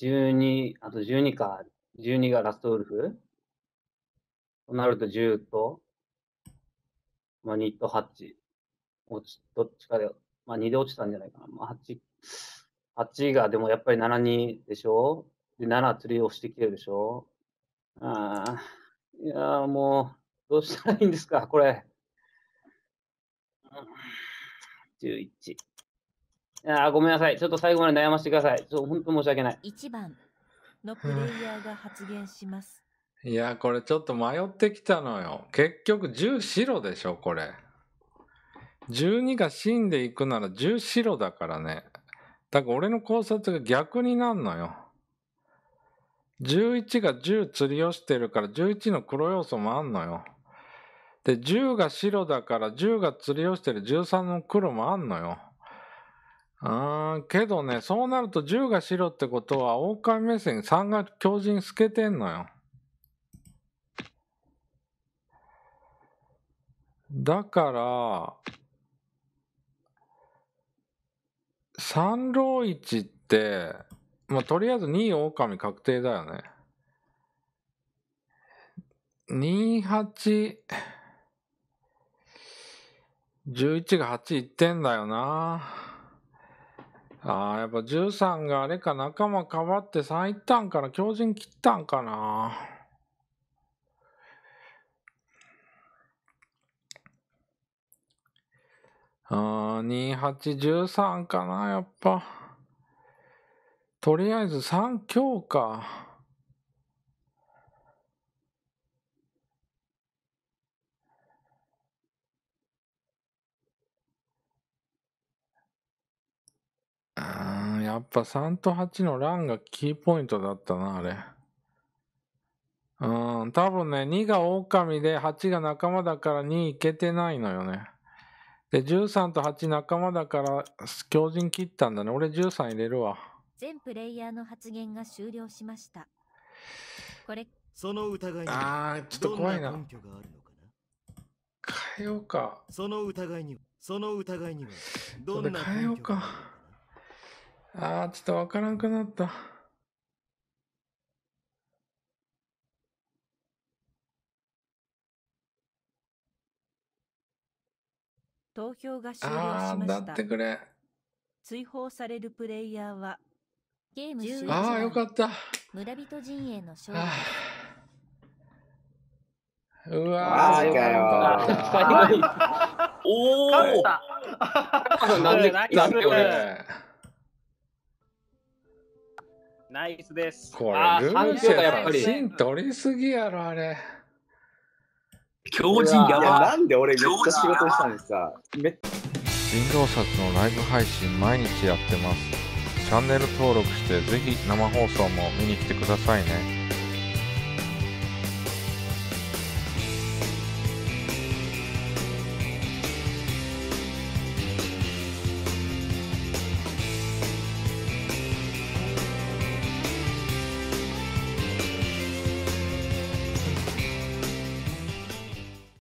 12、あと12か、12がラストウルフとなると10と、まあ、2と8。落ち、どっちかで、まあ、2で落ちたんじゃないかな。まあ、8、8がでもやっぱり7、2でしょで、7釣りをしてきてるでしょああ、いやもう、どうしたらいいんですか、これ。11。あごめんなさい。ちょっと最後まで悩ませてください。ちょ本当申し訳ない。1番のプレイヤーが発言します。いや、これちょっと迷ってきたのよ。結局10白でしょ、これ。12が死んでいくなら10白だからね。だから俺の考察が逆になんのよ。11が10釣りをしてるから11の黒要素もあんのよ。で、10が白だから、10が釣りをしてる13の黒もあんのよ。うーけどね、そうなると10が白ってことは、狼目線3が強靭透けてんのよ。だから、三郎一って、まあ、とりあえず2位狼確定だよね。28 11が8いってんだよな。ああ、やっぱ13があれか仲間かばって3いったんから、強靭切ったんかな。ああ、2813かな、やっぱ。とりあえず3強か。うん、やっぱ3と8のランがキーポイントだったな、あれ。うん、多分ね、2が狼で8が仲間だから2いけてないのよね。で、13と8仲間だから強靭切ったんだね。俺13入れるわ。全プレイヤーの発言が終了しました。これ、その疑いにああ、ちょっと怖いな。な変えようか。その疑いに、その疑いには、どんな変えようか。ああ、ちょっとわからんくなった。投票が終了しました。だってくれ。追放されるプレイヤーは、ゲーム終了。ああ、よかった。村人陣営の勝利。うわー、マジかよ。おお。なんで、なんでれナイスです。これ、ルーシェ芯取りすぎやろ、あれ。強人やばなんで俺めっちゃ仕事したんですか。め人造札のライブ配信毎日やってます。チャンネル登録して、ぜひ生放送も見に来てくださいね。